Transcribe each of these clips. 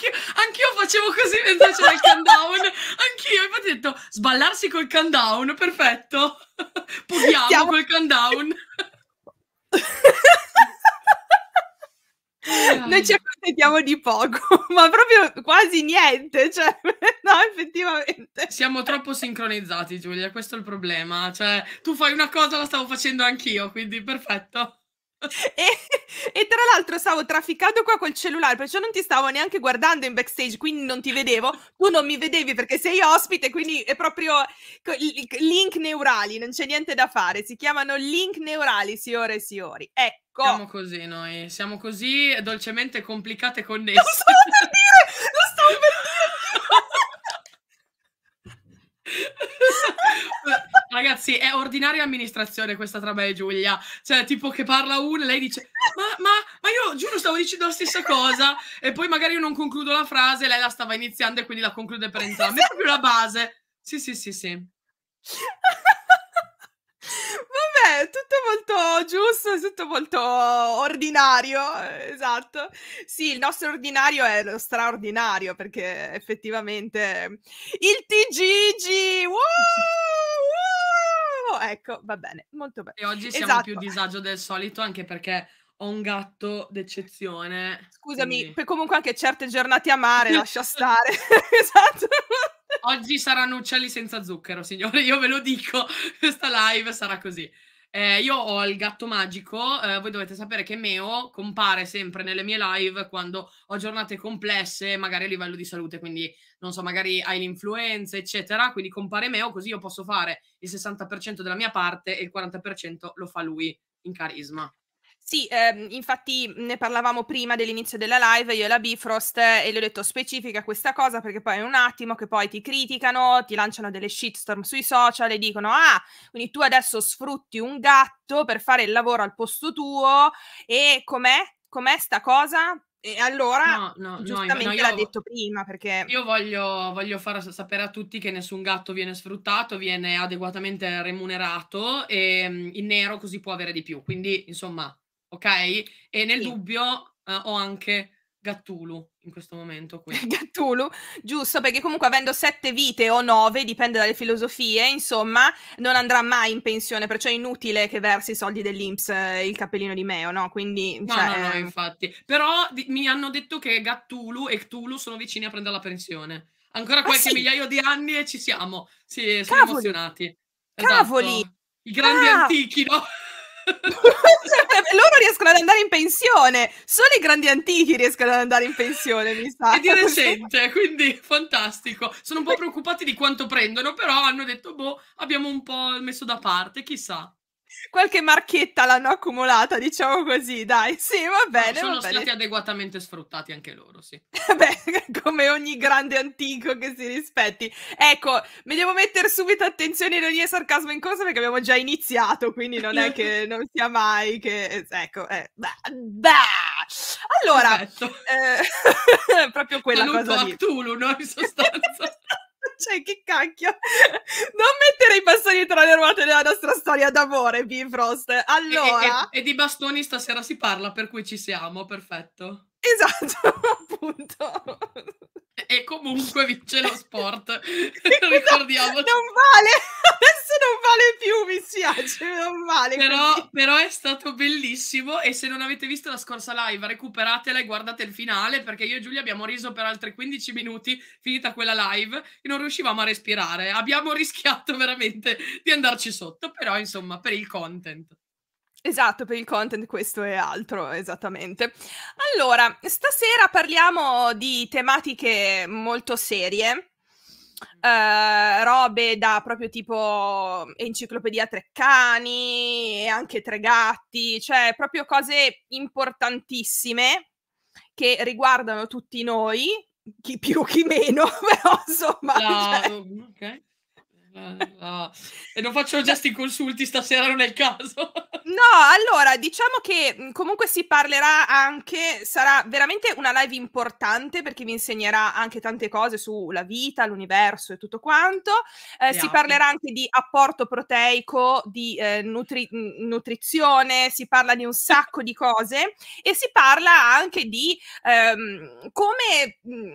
anch'io, anch'io facevo così mentre c'era il countdown. Anch'io, infatti ho detto sballarsi col countdown, perfetto. Pughiamo Stiamo... col countdown. Noi ci accontentiamo di poco, ma proprio quasi niente, cioè, no, effettivamente. Siamo troppo sincronizzati, Giulia, questo è il problema. Cioè, tu fai una cosa, la stavo facendo anch'io, quindi perfetto. E, e, tra l'altro stavo trafficando qua col cellulare, perciò non ti stavo neanche guardando in backstage, quindi non ti vedevo, tu non mi vedevi perché sei ospite, quindi è proprio link neurali, non c'è niente da fare, si chiamano link neurali, signore e signori. Ecco. Siamo così noi, siamo così dolcemente complicate connesse. Lo stavo per dire, lo stavo per dire. Ragazzi, è ordinaria amministrazione questa tra me e Giulia. Cioè, tipo che parla una, lei dice: ma, ma, ma, io giuro stavo dicendo la stessa cosa. E poi magari io non concludo la frase, lei la stava iniziando e quindi la conclude per entrambi. È proprio la base. Sì, sì, sì, sì. Vabbè, tutto molto giusto, tutto molto ordinario, esatto. Sì, il nostro ordinario è lo straordinario perché effettivamente il TGG, wow, wow! ecco, va bene, molto bene. E oggi siamo esatto. più disagio del solito anche perché ho un gatto d'eccezione. Scusami, quindi... comunque anche certe giornate amare, lascia stare. esatto. Oggi saranno uccelli senza zucchero, signore, io ve lo dico, questa live sarà così. Eh, io ho il gatto magico, eh, voi dovete sapere che Meo compare sempre nelle mie live quando ho giornate complesse, magari a livello di salute, quindi non so, magari hai l'influenza, eccetera, quindi compare Meo così io posso fare il 60% della mia parte e il 40% lo fa lui in carisma. Sì, ehm, infatti mhmm, ne parlavamo prima dell'inizio della live, io e la Bifrost, e le ho detto specifica questa cosa perché poi è un attimo che poi ti criticano, ti lanciano delle shitstorm sui social e dicono ah, quindi tu adesso sfrutti un gatto per fare il lavoro al posto tuo e com'è? Com'è sta cosa? E allora, no, no, giustamente no, io, l'ha detto prima perché... Io voglio, voglio, far sapere a tutti che nessun gatto viene sfruttato, viene adeguatamente remunerato e mhmm, in nero così può avere di più. Quindi, insomma, ok? E nel sì. dubbio eh, ho anche Gattulu in questo momento. Gattulu, giusto, perché comunque avendo sette vite o nove, dipende dalle filosofie, insomma, non andrà mai in pensione, perciò è inutile che versi i soldi dell'Inps eh, il cappellino di Meo, no? Quindi, no, cioè, no, no, eh... infatti. Però di- mi hanno detto che Gattulu e Cthulhu sono vicini a prendere la pensione. Ancora ah, qualche ah, sì? migliaio di anni e ci siamo. Sì, sono Cavoli. emozionati. Esatto. Cavoli! I grandi ah. antichi, no? loro riescono ad andare in pensione, solo i grandi antichi riescono ad andare in pensione, mi sa. E di recente, quindi fantastico. Sono un po' preoccupati di quanto prendono, però hanno detto, boh, abbiamo un po' messo da parte, chissà qualche marchetta l'hanno accumulata, diciamo così, dai. Sì, va bene. Sono va stati bene. adeguatamente sfruttati anche loro, sì. Beh, come ogni grande antico che si rispetti. Ecco, mi devo mettere subito attenzione ironia e sarcasmo in cosa perché abbiamo già iniziato, quindi non è che non sia mai che eh, ecco, eh, bah, bah. Allora, eh, proprio quella Saluto cosa lì. Cthulhu, no, in sostanza cioè, che cacchio. Non mettere i bastoni tra le ruote della nostra storia d'amore, Bifrost. Allora... E, e, e di bastoni stasera si parla, per cui ci siamo, perfetto. Esatto, appunto e comunque vince lo sport. Ricordiamo. Non vale, adesso non vale più, mi spiace, non vale. Però, però, è stato bellissimo e se non avete visto la scorsa live recuperatela e guardate il finale perché io e Giulia abbiamo riso per altri 15 minuti, finita quella live, e non riuscivamo a respirare. Abbiamo rischiato veramente di andarci sotto, però insomma per il content. Esatto, per il content questo è altro, esattamente. Allora, stasera parliamo di tematiche molto serie, eh, robe da proprio tipo enciclopedia tre cani e anche tre gatti, cioè proprio cose importantissime che riguardano tutti noi, chi più chi meno, però insomma... No, cioè... okay. Eh, no. E non faccio gesti consulti stasera, non è il caso. No, allora, diciamo che mm, comunque si parlerà anche, sarà veramente una live importante perché vi insegnerà anche tante cose sulla vita, l'universo e tutto quanto. Eh, si parlerà anche di apporto proteico, di eh, nutri- nutrizione, si parla di un sacco di cose e si parla anche di ehm, come mh, mm,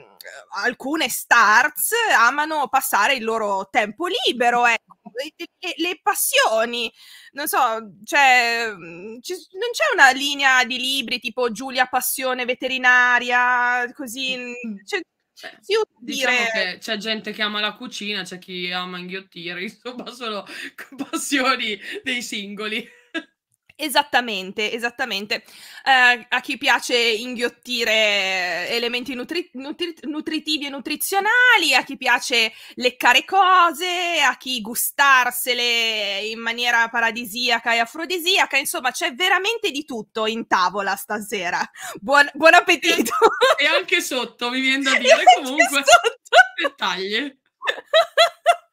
alcune stars amano passare il loro tempo lì libero, ecco. Le, le, passioni, non so, cioè, mm, non c'è una linea di libri tipo Giulia Passione veterinaria, così. Mm, mm. Cioè, cioè sì, diciamo dire... che c'è gente che ama la cucina, c'è chi ama inghiottire, insomma, sono passioni dei singoli. Esattamente, esattamente. Eh, a chi piace inghiottire eh, elementi nutri- nutri- nutritivi e nutrizionali, a chi piace leccare cose, a chi gustarsele in maniera paradisiaca e afrodisiaca, insomma c'è veramente di tutto in tavola stasera. Buon, buon appetito! E, anche sotto, mi viene da dire comunque. Dettagli.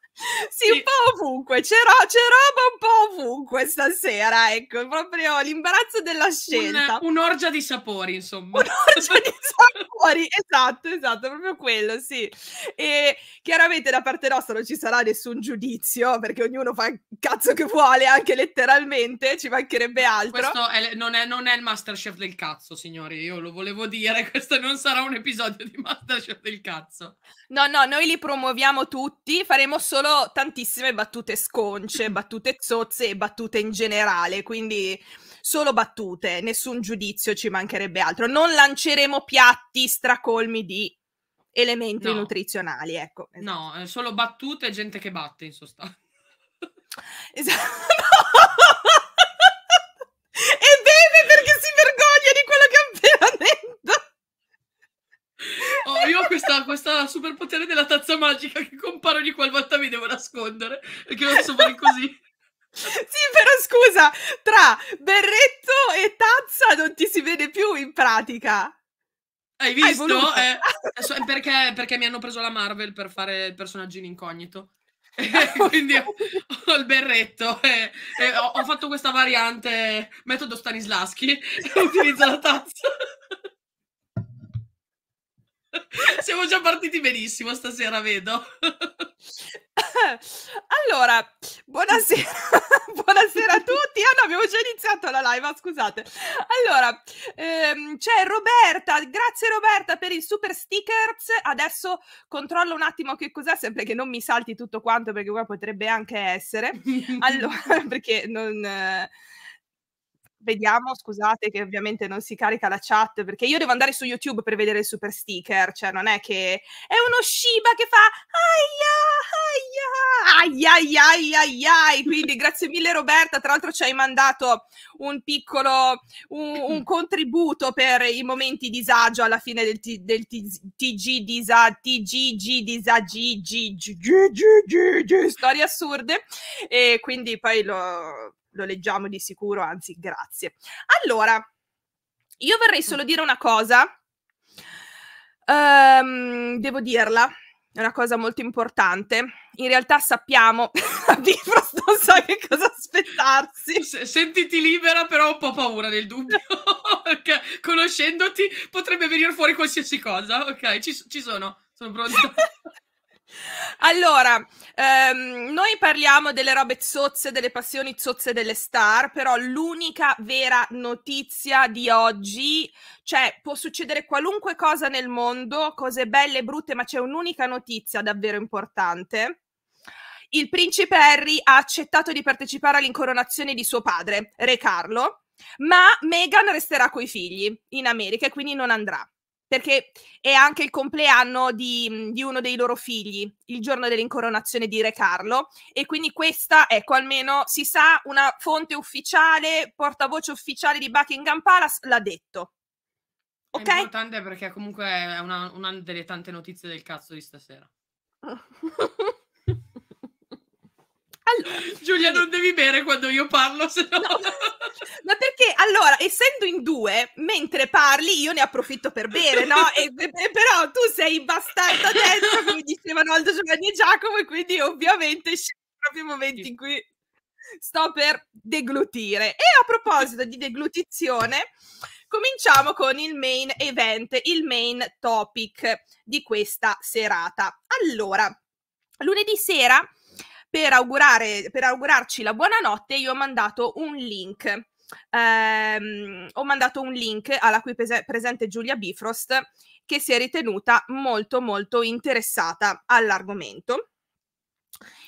Sì, sì, un po' ovunque, c'è, ro- c'è, roba un po' ovunque stasera, ecco, proprio l'imbarazzo della scelta. Un, un'orgia di sapori, insomma. Un'orgia di sapori, esatto, esatto, proprio quello, sì. E chiaramente da parte nostra non ci sarà nessun giudizio, perché ognuno fa il cazzo che vuole, anche letteralmente, ci mancherebbe altro. Questo è, non, è, non è il Masterchef del cazzo, signori, io lo volevo dire, questo non sarà un episodio di Masterchef del cazzo. No, no, noi li promuoviamo tutti, faremo solo tantissime battute sconce, battute zozze e battute in generale, quindi solo battute, nessun giudizio ci mancherebbe altro. Non lanceremo piatti stracolmi di elementi no. nutrizionali, ecco. Esatto. No, eh, solo battute e gente che batte, in sostanza. Esatto. No! e beve perché si vergogna di quello che ha appena detto. Oh, io ho questa, questa superpotere della tazza magica che compare ogni qualvolta mi devo nascondere perché non so fare così. Sì, però scusa, tra berretto e tazza non ti si vede più in pratica. Hai visto? Hai eh, perché, perché, mi hanno preso la Marvel per fare il personaggio in incognito. Quindi ho il berretto e, eh, e eh, ho, ho, fatto questa variante metodo Stanislaschi e utilizzo la tazza. Siamo già partiti benissimo stasera, vedo. Allora, buonasera, buonasera a tutti. Ah no, abbiamo già iniziato la live, ah, scusate. Allora, ehm, c'è Roberta, grazie Roberta per il super stickers. Adesso controllo un attimo che cos'è, sempre che non mi salti tutto quanto perché qua potrebbe anche essere. Allora, perché non... Eh vediamo, scusate che ovviamente non si carica la chat perché io devo andare su YouTube per vedere il super sticker, cioè non è che è uno Shiba che fa aia aia aia aia aia, aia, quindi grazie mille Roberta, tra l'altro ci hai mandato un piccolo un, un contributo per i momenti disagio alla fine del, t, del t, TG disagio TGG disagi storie assurde e quindi poi lo lo leggiamo di sicuro, anzi grazie. Allora, io vorrei solo mm. dire una cosa, um, devo dirla, è una cosa molto importante. In realtà sappiamo, Bifrost non sa so che cosa aspettarsi. Sentiti libera, però ho un po' paura del dubbio, perché conoscendoti potrebbe venire fuori qualsiasi cosa. Ok, ci, ci sono, sono pronta. Allora, ehm, noi parliamo delle robe zozze, delle passioni zozze delle star, però l'unica vera notizia di oggi, cioè può succedere qualunque cosa nel mondo, cose belle e brutte, ma c'è un'unica notizia davvero importante. Il principe Harry ha accettato di partecipare all'incoronazione di suo padre, Re Carlo, ma Meghan resterà coi figli in America e quindi non andrà perché è anche il compleanno di, mhmm, di uno dei loro figli, il giorno dell'incoronazione di Re Carlo, e quindi questa, ecco, almeno si sa, una fonte ufficiale, portavoce ufficiale di Buckingham Palace l'ha detto. Ok? È importante perché comunque è una, una delle tante notizie del cazzo di stasera. Allora, Giulia, quindi... non devi bere quando io parlo, se no... no. Ma perché allora, essendo in due, mentre parli, io ne approfitto per bere, no? E, e, però tu sei bastardo dentro, come dicevano Aldo Giovanni e Giacomo, e quindi ovviamente scendi proprio i momenti in cui sto per deglutire. E a proposito di deglutizione, cominciamo con il main event, il main topic di questa serata. Allora, lunedì sera per, augurare, per augurarci la buonanotte io ho mandato un link. Ehm, ho mandato un link alla qui prese- presente Giulia Bifrost che si è ritenuta molto molto interessata all'argomento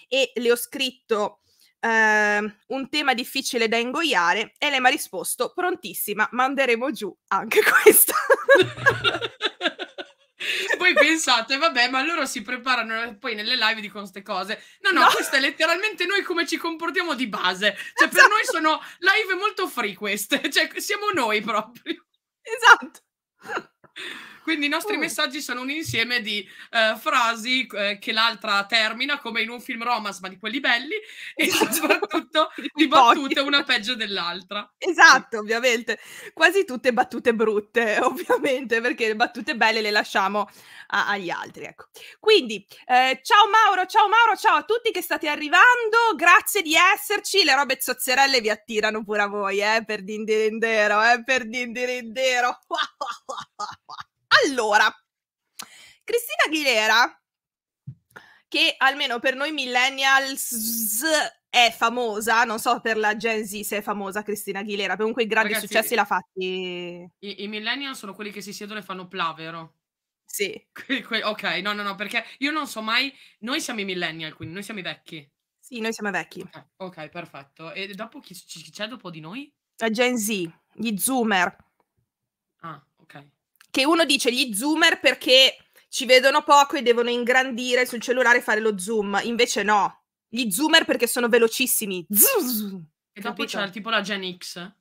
e le ho scritto eh, un tema difficile da ingoiare e lei mi ha risposto prontissima manderemo giù anche questo Voi pensate, vabbè, ma loro si preparano poi nelle live dicono queste cose. No, no, no, questa è letteralmente noi come ci comportiamo di base. Cioè, esatto. per noi esatto. sono live molto free queste, cioè siamo noi proprio. Esatto. Quindi i nostri uh. messaggi sono un insieme di uh, frasi uh, che l'altra termina come in un film romance, ma di quelli belli, e esatto. soprattutto di battute una peggio dell'altra. Esatto, ovviamente. Quasi tutte battute brutte, ovviamente, perché le battute belle le lasciamo a- agli altri. Ecco. Quindi, eh, ciao Mauro, ciao Mauro, ciao a tutti che state arrivando, grazie di esserci, le robe zozzerelle vi attirano pure a voi, eh, per dindirindero, eh, per dindirindero. Allora, Cristina Aguilera, che almeno per noi millennials è famosa, non so per la Gen Z se è famosa Cristina Aguilera, comunque i grandi Ragazzi, successi l'ha fatti. I, I millennial sono quelli che si siedono e fanno pla, vero? Sì. Que, que, ok, no, no, no, perché io non so mai, noi siamo i millennial, quindi noi siamo i vecchi. Sì, noi siamo vecchi. Ok, perfetto. E dopo chi c'è dopo di noi? La Gen Z, gli Zoomer. Ah, ok che uno dice gli zoomer perché ci vedono poco e devono ingrandire sul cellulare e fare lo zoom, invece no, gli zoomer perché sono velocissimi. Zzz, e dopo c'è tipo la Gen X.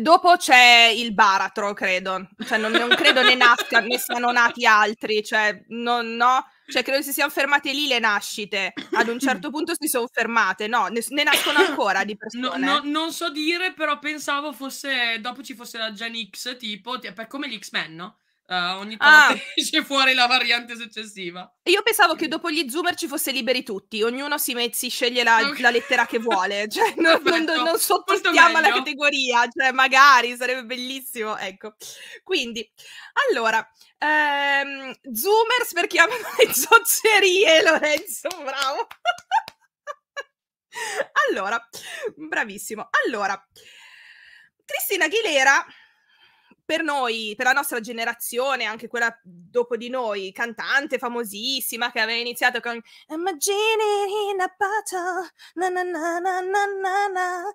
dopo c'è il baratro, credo. Cioè, non, non credo ne nasca, ne siano nati altri. Cioè, no, no, cioè, credo si siano fermate lì le nascite. Ad un certo punto si sono fermate, no? Ne, ne nascono ancora di persone. No, no, non so dire, però pensavo fosse dopo ci fosse la Gen X, tipo, per come gli X-Men, no? Uh, ogni ah! tanto ah. esce fuori la variante successiva. Io pensavo che dopo gli zoomer ci fosse liberi tutti, ognuno si, met- si sceglie la, okay. la, lettera che vuole, cioè non, non, non sottostiamo la categoria, cioè magari sarebbe bellissimo, ecco. Quindi, allora, Ehm, zoomers per chi ama le zozzerie, Lorenzo, bravo. allora, bravissimo. Allora, Cristina Aguilera per noi, per la nostra generazione, anche quella dopo di noi, cantante famosissima che aveva iniziato con I'm a genie in a bottle, na na na na na na na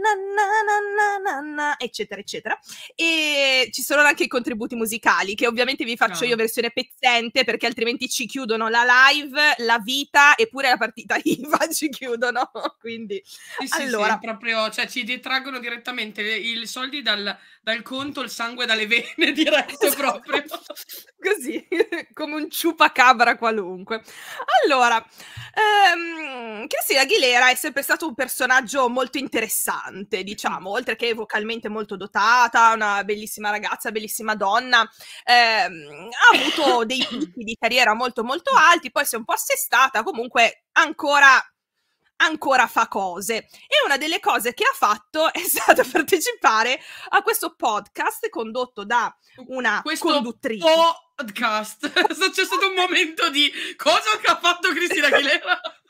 na na na na eccetera, eccetera. E ci sono anche i contributi musicali che ovviamente vi faccio no. io versione pezzente perché altrimenti ci chiudono la live, la vita e pure la partita IVA ci chiudono. Quindi, sì, sì, allora. Sì, proprio, cioè ci detraggono direttamente i soldi dal, dal conto, il sangue sangue dalle vene diretto esatto. proprio. Così, come un ciupacabra qualunque. Allora, ehm, Christina Aguilera è sempre stato un personaggio molto interessante, diciamo, mm. oltre che vocalmente molto dotata, una bellissima ragazza, bellissima donna, ehm, ha avuto dei picchi di carriera molto molto alti, poi si è un po' assestata, comunque ancora ancora fa cose e una delle cose che ha fatto è stata partecipare a questo podcast condotto da una questo conduttrice. Podcast. C'è stato un momento di cosa che ha fatto Cristina Aguilera.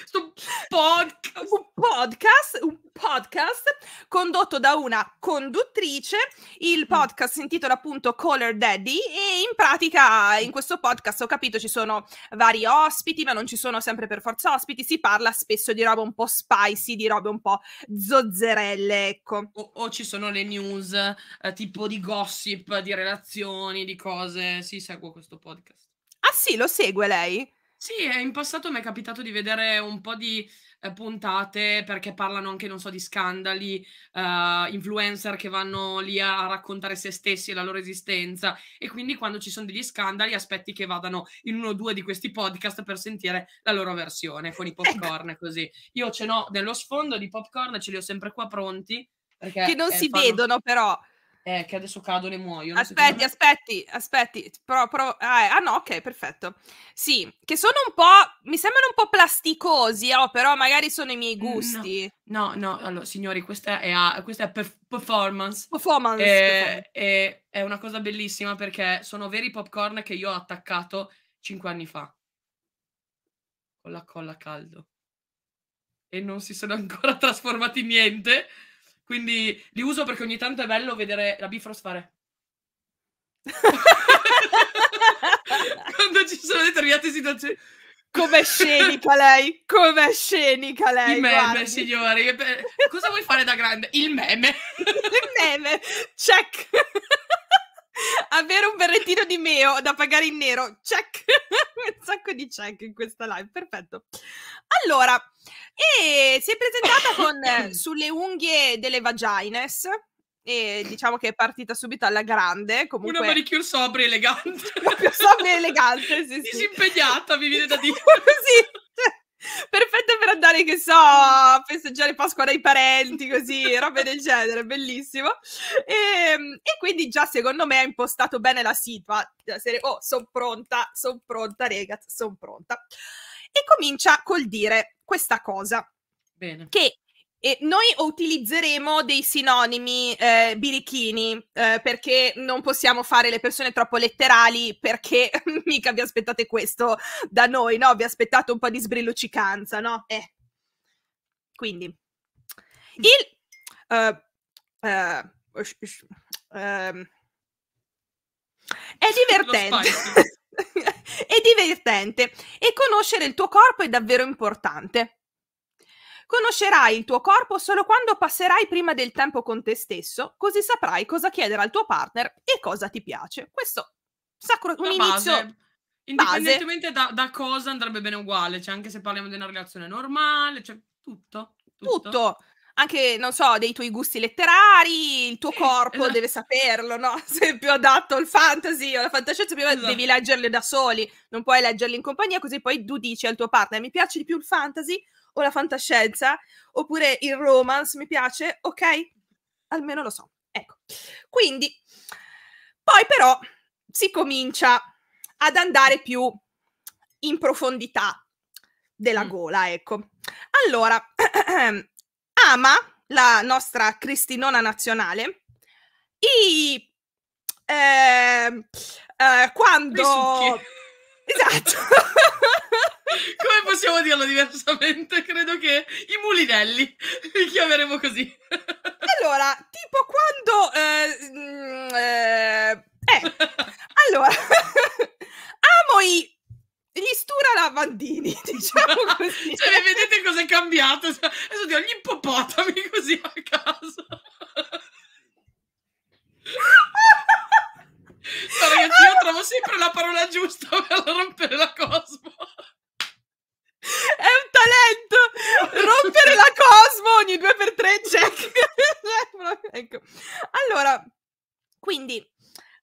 questo podcast, un podcast, un podcast condotto da una conduttrice. Il mm. podcast si intitola appunto Color Daddy e in pratica in mm. questo podcast ho capito ci sono vari ospiti, ma non ci sono sempre per forza ospiti, si parla spesso di roba un po' spicy, di robe un po' zozzerelle, ecco. O, o ci sono le news eh, tipo di gossip, di relazioni, di cose. Sì, seguo questo podcast. Ah sì, lo segue lei? Sì, in passato mi è capitato di vedere un po' di eh, puntate perché parlano anche, non so, di scandali, eh, influencer che vanno lì a raccontare se stessi e la loro esistenza e quindi quando ci sono degli scandali aspetti che vadano in uno o due di questi podcast per sentire la loro versione con i ecco. popcorn così. Io ce n'ho nello sfondo di popcorn, ce li ho sempre qua pronti. Che non eh, si fanno... vedono però eh, che adesso cadono e muoiono. Aspetti, aspetti, aspetti. Pro, pro... Ah, eh, ah, no, ok, perfetto. Sì, che sono un po', mi sembrano un po' plasticosi, oh, però magari sono i miei mm, gusti. No, no, no allora, signori, questa è, a, questa è perf- performance. Performance. Eh, e È, è una cosa bellissima perché sono veri popcorn che io ho attaccato cinque anni fa. Con la colla caldo. E non si sono ancora trasformati in niente. Quindi li uso perché ogni tanto è bello vedere la Bifrost fare. Quando ci sono determinate situazioni. Com'è scenica lei? Com'è scenica lei? Il meme, guardi. signori. Cosa vuoi fare da grande? Il meme. Il meme. Check avere un berrettino di meo da pagare in nero, check, un sacco di check in questa live, perfetto. Allora, e si è presentata con sulle unghie delle vagines e diciamo che è partita subito alla grande. Comunque... Una manicure sobria e elegante. Proprio sobria e elegante, sì, sì. Disimpegnata, mi viene da dire. sì, Perfetto per andare, che so, a festeggiare Pasqua dai parenti, così, robe del genere, bellissimo. E, ehm, e, quindi già secondo me ha impostato bene la situa, serie, oh, sono pronta, sono pronta, ragazzi, sono pronta. E comincia col dire questa cosa. Bene. Che e noi utilizzeremo dei sinonimi eh, birichini eh, perché non possiamo fare le persone troppo letterali perché mica vi aspettate questo da noi, no? Vi aspettate un po' di sbrilluccicanza, no? Eh. Quindi, il... Uh, uh, uh, è divertente. è divertente e conoscere il tuo corpo è davvero importante. Conoscerai il tuo corpo solo quando passerai prima del tempo con te stesso, così saprai cosa chiedere al tuo partner e cosa ti piace. Questo sacro un inizio base. indipendentemente da, da, cosa andrebbe bene uguale, cioè anche se parliamo di una relazione normale, cioè tutto. tutto. tutto anche, non so, dei tuoi gusti letterari, il tuo eh, corpo esatto. deve saperlo, no? Se è più adatto al fantasy o alla fantascienza, prima esatto. devi leggerle da soli, non puoi leggerle in compagnia, così poi tu dici al tuo partner, mi piace di più il fantasy o la fantascienza, oppure il romance mi piace, ok? Almeno lo so. Ecco. Quindi, poi però si comincia ad andare più in profondità della mm. gola, ecco. Allora, ama la nostra Cristinona nazionale i eh, eh, quando esatto Come possiamo dirlo diversamente? Credo che i mulinelli li chiameremo così. Allora, tipo quando... Eh, mm, eh, eh, allora, amo i gli stura lavandini, diciamo così. cioè, vedete cosa è cambiato? Adesso dico gli ippopotami così a caso. no, ragazzi, io trovo sempre la parola giusta per rompere la cosmo. È un talento! Rompere la Cosmo ogni 2x3, check! ecco. Allora, quindi...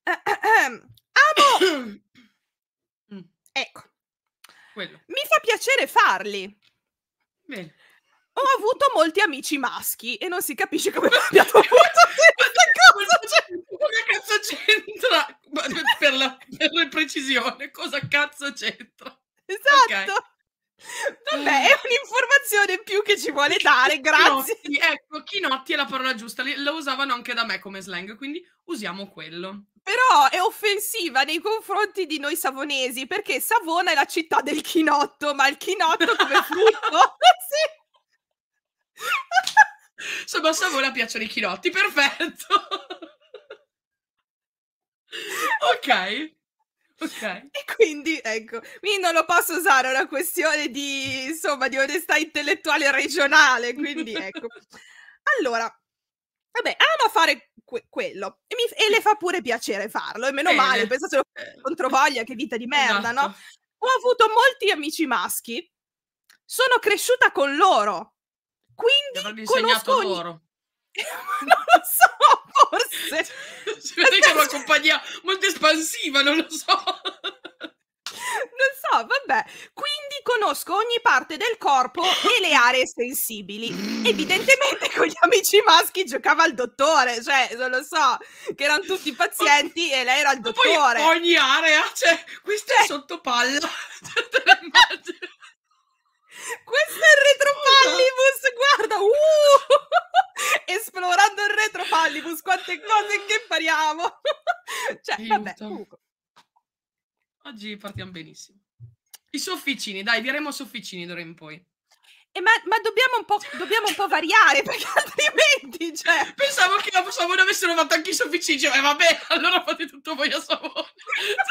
Eh, eh, amo... Mm. ecco. Quello. Mi fa piacere farli. Bene. Ho avuto molti amici maschi e non si capisce come abbiamo avuto questa cosa. Cosa cazzo c'entra? Per la, per precisione, cosa cazzo c'entra? Esatto. Okay. Vabbè, eh. è un'informazione in più che ci vuole dare, grazie. Chinotti, ecco, chinotti è la parola giusta, la usavano anche da me come slang, quindi usiamo quello. Però è offensiva nei confronti di noi savonesi, perché Savona è la città del chinotto, ma il chinotto come frutto... sì. Insomma, a Savona piacciono i chinotti, perfetto. ok. Okay. E quindi, ecco, quindi non lo posso usare, è una questione di, insomma, di onestà intellettuale regionale, quindi ecco. Allora, vabbè, ama fare que- quello e, mi, e, le fa pure piacere farlo, e meno Bene. male, pensatelo eh. contro voglia, che vita di merda, esatto. no? Ho avuto molti amici maschi, sono cresciuta con loro, quindi conosco ogni... loro non lo so, forse. Cioè, che è una compagnia molto espansiva, non lo so. Non so, vabbè. Quindi conosco ogni parte del corpo e le aree sensibili. Evidentemente con gli amici maschi giocava il dottore, cioè, non lo so, che erano tutti pazienti e lei era il dottore. ogni area, cioè, questa è cioè sotto sottopalla. Te la immagino. Questo è il retro Pallibus, guarda, uh! esplorando il retro Pallibus, quante cose che impariamo. cioè, Aiuto. vabbè, comunque. Oggi partiamo benissimo. I sofficini, dai, diremo sofficini d'ora in poi. Eh, ma, ma dobbiamo, un po', dobbiamo, un po', variare perché altrimenti. Cioè... Pensavo che la Savone avessero fatto anche i sofficini, ma eh, vabbè, allora fate tutto voi a Savone.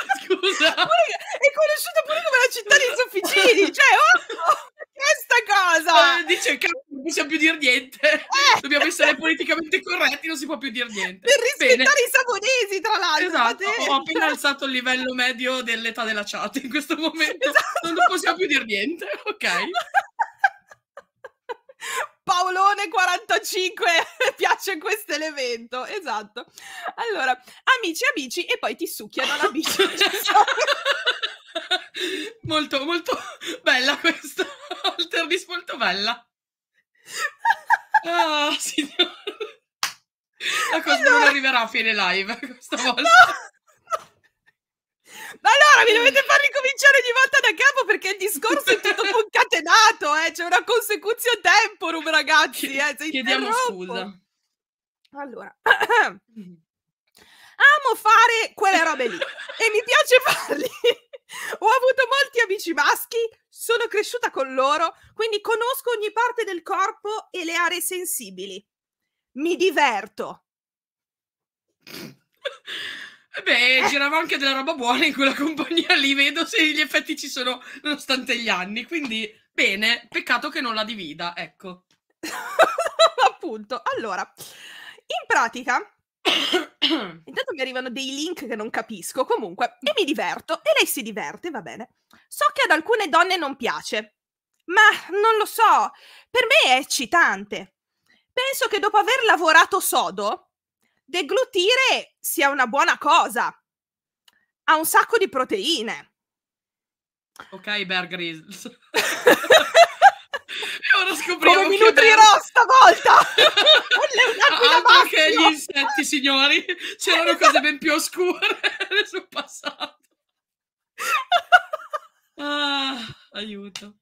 Scusa. è conosciuta pure come la città dei sofficini, cioè, oh, oh, questa cosa. Eh, dice, cazzo, non possiamo più dire niente. Eh. Dobbiamo essere politicamente corretti, non si può più dire niente. Per rispettare Bene. i savonesi, tra l'altro. Esatto, ho, ho appena alzato il livello medio dell'età della chat in questo momento. Esatto. Non possiamo più dire niente, ok. Paolone45 piace questo elemento, esatto. Allora, amici, amici, e poi ti succhiano la bici. molto, molto bella questa. Alternis molto bella. Ah, signore. La cosa allora... non arriverà a fine live questa volta. No! Ma allora mi dovete far ricominciare ogni volta da capo perché il discorso è tutto concatenato, eh? c'è una consecuzione temporum, ragazzi. Eh? Chiediamo scusa. Allora, amo fare quelle robe lì e mi piace farli. Ho avuto molti amici maschi, sono cresciuta con loro, quindi conosco ogni parte del corpo e le aree sensibili. Mi diverto. Beh, girava anche della roba buona in quella compagnia lì, vedo se gli effetti ci sono nonostante gli anni, quindi bene, peccato che non la divida, ecco. Appunto, allora, in pratica, intanto mi arrivano dei link che non capisco, comunque, e mi diverto, e lei si diverte, va bene. So che ad alcune donne non piace, ma non lo so, per me è eccitante. Penso che dopo aver lavorato sodo, deglutire sia una buona cosa. Ha un sacco di proteine. Ok, Bear Grylls. e ora scopriamo Come mi nutrirò Bear... stavolta! Altro che gli insetti, signori! C'erano cose ben più oscure nel suo passato. Ah, aiuto.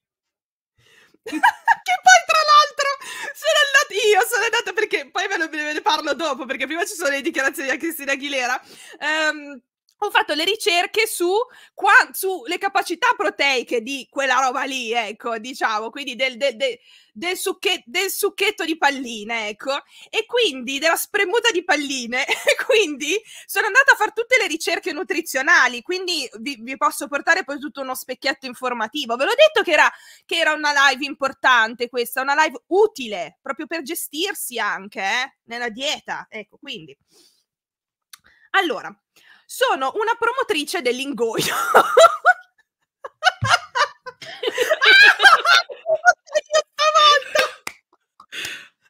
Che poi, tra l'altro, sono andata io, sono andata perché poi ve ne, parlo dopo, perché prima ci sono le dichiarazioni a Cristina Aguilera. Ehm, ho fatto le ricerche su qua, sulle capacità proteiche di quella roba lì, ecco, diciamo, quindi del, del, del, del, sucche, del succhetto di palline, ecco, e quindi della spremuta di palline. e quindi sono andata a fare tutte le ricerche nutrizionali, quindi vi, vi, posso portare poi tutto uno specchietto informativo. Ve l'ho detto che era, che era una live importante questa, una live utile, proprio per gestirsi anche eh, nella dieta, ecco, quindi. Allora, sono una promotrice dell'ingoio.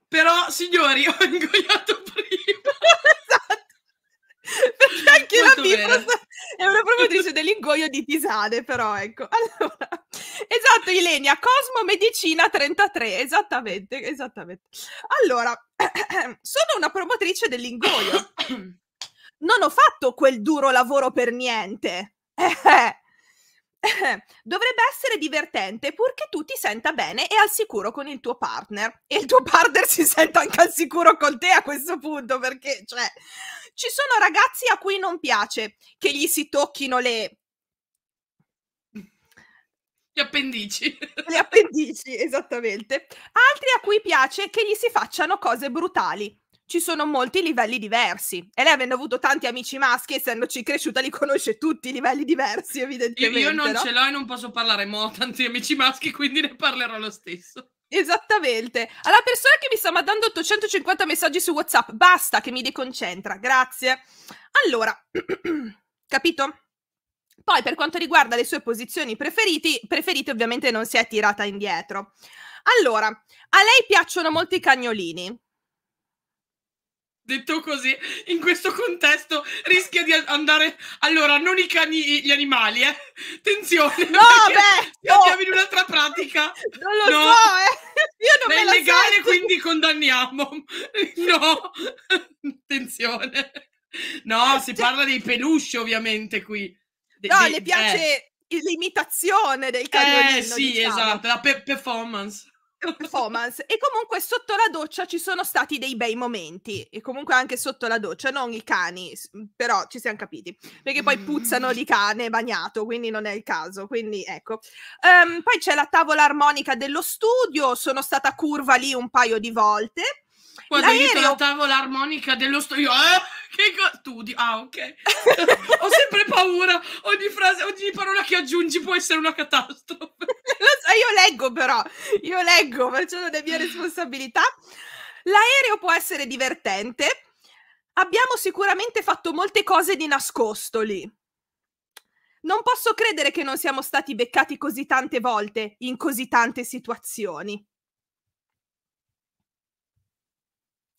Però, signori, ho ingoiato prima. esatto. Perché anche Molto la Bibra è una promotrice dell'ingoio di tisane, però, ecco. Allora. Esatto, Ilenia, Cosmo Medicina 33, esattamente, esattamente. Allora, sono una promotrice dell'ingoio. non ho fatto quel duro lavoro per niente. Eh, eh, eh, dovrebbe essere divertente purché tu ti senta bene e al sicuro con il tuo partner. E il tuo partner si sente anche al sicuro con te a questo punto, perché cioè, ci sono ragazzi a cui non piace che gli si tocchino le... Gli appendici. Gli appendici, esattamente. Altri a cui piace che gli si facciano cose brutali ci sono molti livelli diversi. E lei, avendo avuto tanti amici maschi, essendoci cresciuta, li conosce tutti i livelli diversi, evidentemente. Io, io non no? ce l'ho e non posso parlare, ma ho tanti amici maschi, quindi ne parlerò lo stesso. Esattamente. Alla persona che mi sta mandando 850 messaggi su WhatsApp, basta che mi deconcentra, grazie. Allora, capito? Poi, per quanto riguarda le sue posizioni preferite, ovviamente non si è tirata indietro. Allora, a lei piacciono molto i cagnolini, detto così, in questo contesto rischia di andare... Allora, non i cani, gli animali, eh? Attenzione! No, beh! No. Andiamo in un'altra pratica. Non lo no. so, eh! Io non È illegale, quindi condanniamo. No! Attenzione! No, si cioè parla dei peluche, ovviamente, qui. De- no, de- le piace eh. l'imitazione del cagnolino, Eh, sì, diciamo. esatto, la pe- performance performance e comunque sotto la doccia ci sono stati dei bei momenti e comunque anche sotto la doccia non i cani però ci siamo capiti perché poi puzzano di cane bagnato quindi non è il caso quindi ecco um, poi c'è la tavola armonica dello studio sono stata curva lì un paio di volte quando L'aereo... io trattavo armonica dello studio, eh, che co- tu di- ah, ok. Ho sempre paura, ogni frase, ogni parola che aggiungi può essere una catastrofe. so, io leggo però, io leggo, facendo le mie responsabilità. L'aereo può essere divertente. Abbiamo sicuramente fatto molte cose di nascosto lì. Non posso credere che non siamo stati beccati così tante volte in così tante situazioni.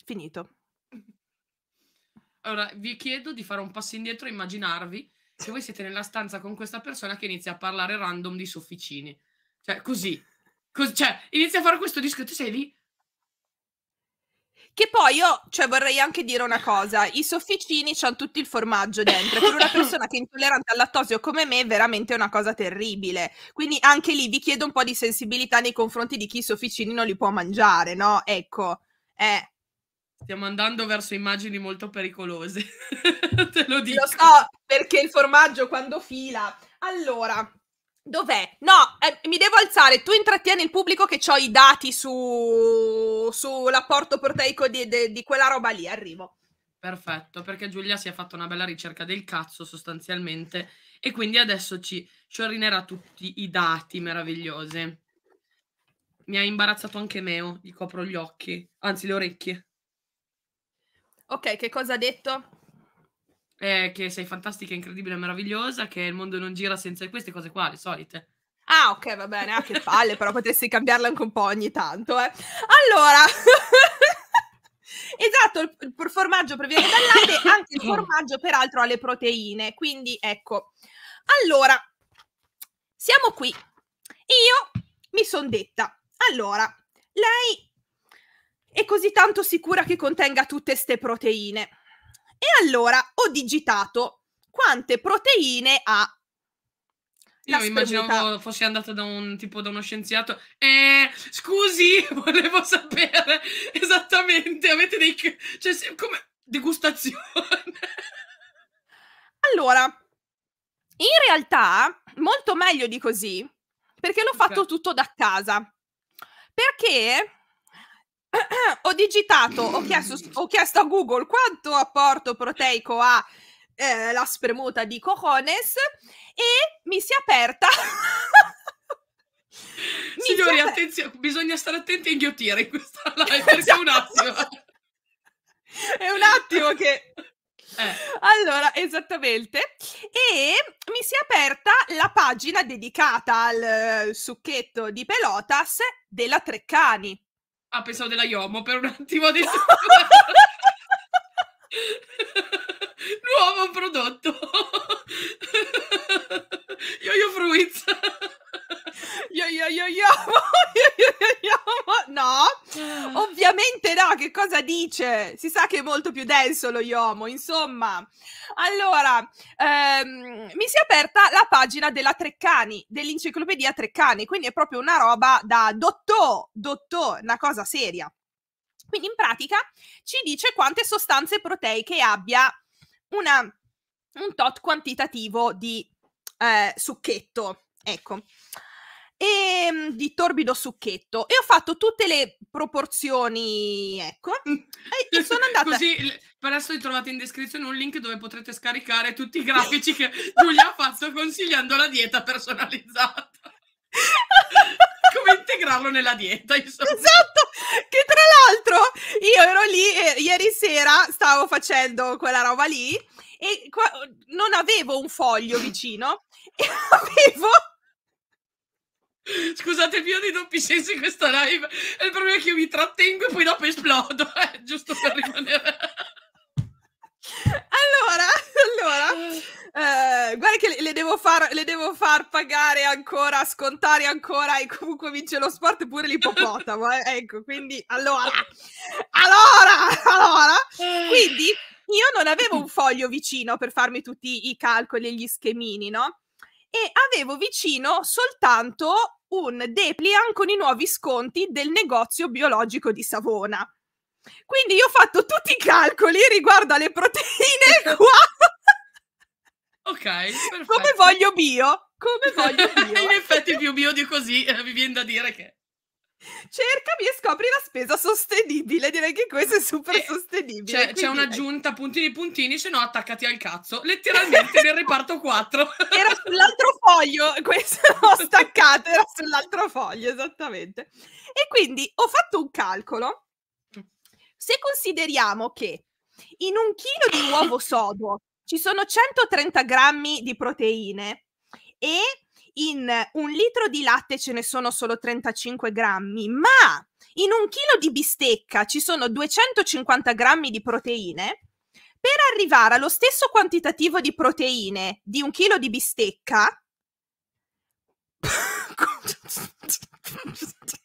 Finito. Allora, vi chiedo di fare un passo indietro e immaginarvi che voi siete nella stanza con questa persona che inizia a parlare random di sofficini. Cioè, così. Co- cioè, inizia a fare questo disco e tu sei lì. Che poi io cioè, vorrei anche dire una cosa: i sofficini hanno tutto il formaggio dentro. Per una persona che è intollerante al lattosio come me, è veramente una cosa terribile. Quindi anche lì vi chiedo un po' di sensibilità nei confronti di chi i sofficini non li può mangiare, no? Ecco. Eh. Stiamo andando verso immagini molto pericolose. Te lo dico. Lo so, perché il formaggio quando fila. Allora, dov'è? No, eh, mi devo alzare. Tu intrattieni il pubblico che ho i dati su, sull'apporto proteico di, de, di quella roba lì. Arrivo. Perfetto, perché Giulia si è fatta una bella ricerca del cazzo sostanzialmente e quindi adesso ci sciorinerà tutti i dati meravigliosi. Mi ha imbarazzato anche Meo, gli copro gli occhi, anzi le orecchie. Ok, che cosa ha detto? Eh, che sei fantastica, incredibile, meravigliosa, che il mondo non gira senza queste cose qua, le solite. Ah, ok, va bene, ah, che palle, però potresti cambiarle anche un po' ogni tanto. Eh. Allora, esatto, il, il formaggio proviene dal latte, anche il formaggio peraltro ha le proteine, quindi ecco. Allora, siamo qui. Io mi sono detta, allora, lei è così tanto sicura che contenga tutte ste proteine. E allora ho digitato quante proteine ha la Io immaginavo fossi andata da un tipo da uno scienziato. Eh, scusi, volevo sapere esattamente. Avete dei. cioè, se, come. degustazione. allora, in realtà, molto meglio di così, perché l'ho okay. fatto tutto da casa. Perché ho digitato, ho chiesto, ho chiesto, a Google quanto apporto proteico ha eh, la spremuta di cojones e mi si è aperta. Signori, si attenzione, bisogna stare attenti a inghiottire in questa live perché esatto. un attimo. è un attimo che eh. Allora, esattamente. E mi si è aperta la pagina dedicata al eh, succhetto di pelotas della Treccani. Ah, pensavo della Yomo per un attimo di nuovo prodotto. yo yo fruits. Yo yo yo yo. no, ovviamente no. Che cosa dice? Si sa che è molto più denso lo yomo. Insomma, allora ehm, mi si è aperta la pagina della Treccani dell'enciclopedia Treccani. Quindi è proprio una roba da dottor, dottor, una cosa seria. Quindi in pratica ci dice quante sostanze proteiche abbia una, un tot quantitativo di eh, succhetto, ecco, e, ehm, di torbido succhetto. E ho fatto tutte le proporzioni, ecco, mm. e, sono andata... Così, per adesso vi trovate in descrizione un link dove potrete scaricare tutti i grafici che Giulia ha fatto consigliando la dieta personalizzata. come integrarlo nella dieta. Insomma. Esatto, che tra l'altro io ero lì e ieri sera stavo facendo quella roba lì e qua, non avevo un foglio vicino e avevo... Scusate il mio di doppi sensi in questa live, il problema è che io mi trattengo e poi dopo esplodo, eh, giusto per rimanere... Allora, allora eh, guarda che le, devo far, le devo, far, pagare ancora, scontare ancora e comunque vince lo sport pure l'ippopotamo. Eh. Ecco, quindi allora, allora, allora, quindi io non avevo un foglio vicino per farmi tutti i calcoli e gli schemini, no? E avevo vicino soltanto un depliant con i nuovi sconti del negozio biologico di Savona. Quindi io ho fatto tutti i calcoli riguardo alle proteine qua. ok, perfetto. Come voglio bio, come voglio bio. In effetti più bio di così, eh, mi viene da dire che... Cercami e scopri la spesa sostenibile, direi che questo è super e eh, sostenibile. C'è, quindi... c'è un'aggiunta, puntini puntini, se no attaccati al cazzo, letteralmente nel reparto 4. Era sull'altro foglio, questo l'ho staccato, era sull'altro foglio, esattamente. E quindi ho fatto un calcolo se consideriamo che in un chilo di uovo sodo ci sono 130 grammi di proteine e in un litro di latte ce ne sono solo 35 grammi, ma in un chilo di bistecca ci sono 250 grammi di proteine, per arrivare allo stesso quantitativo di proteine di un chilo di bistecca...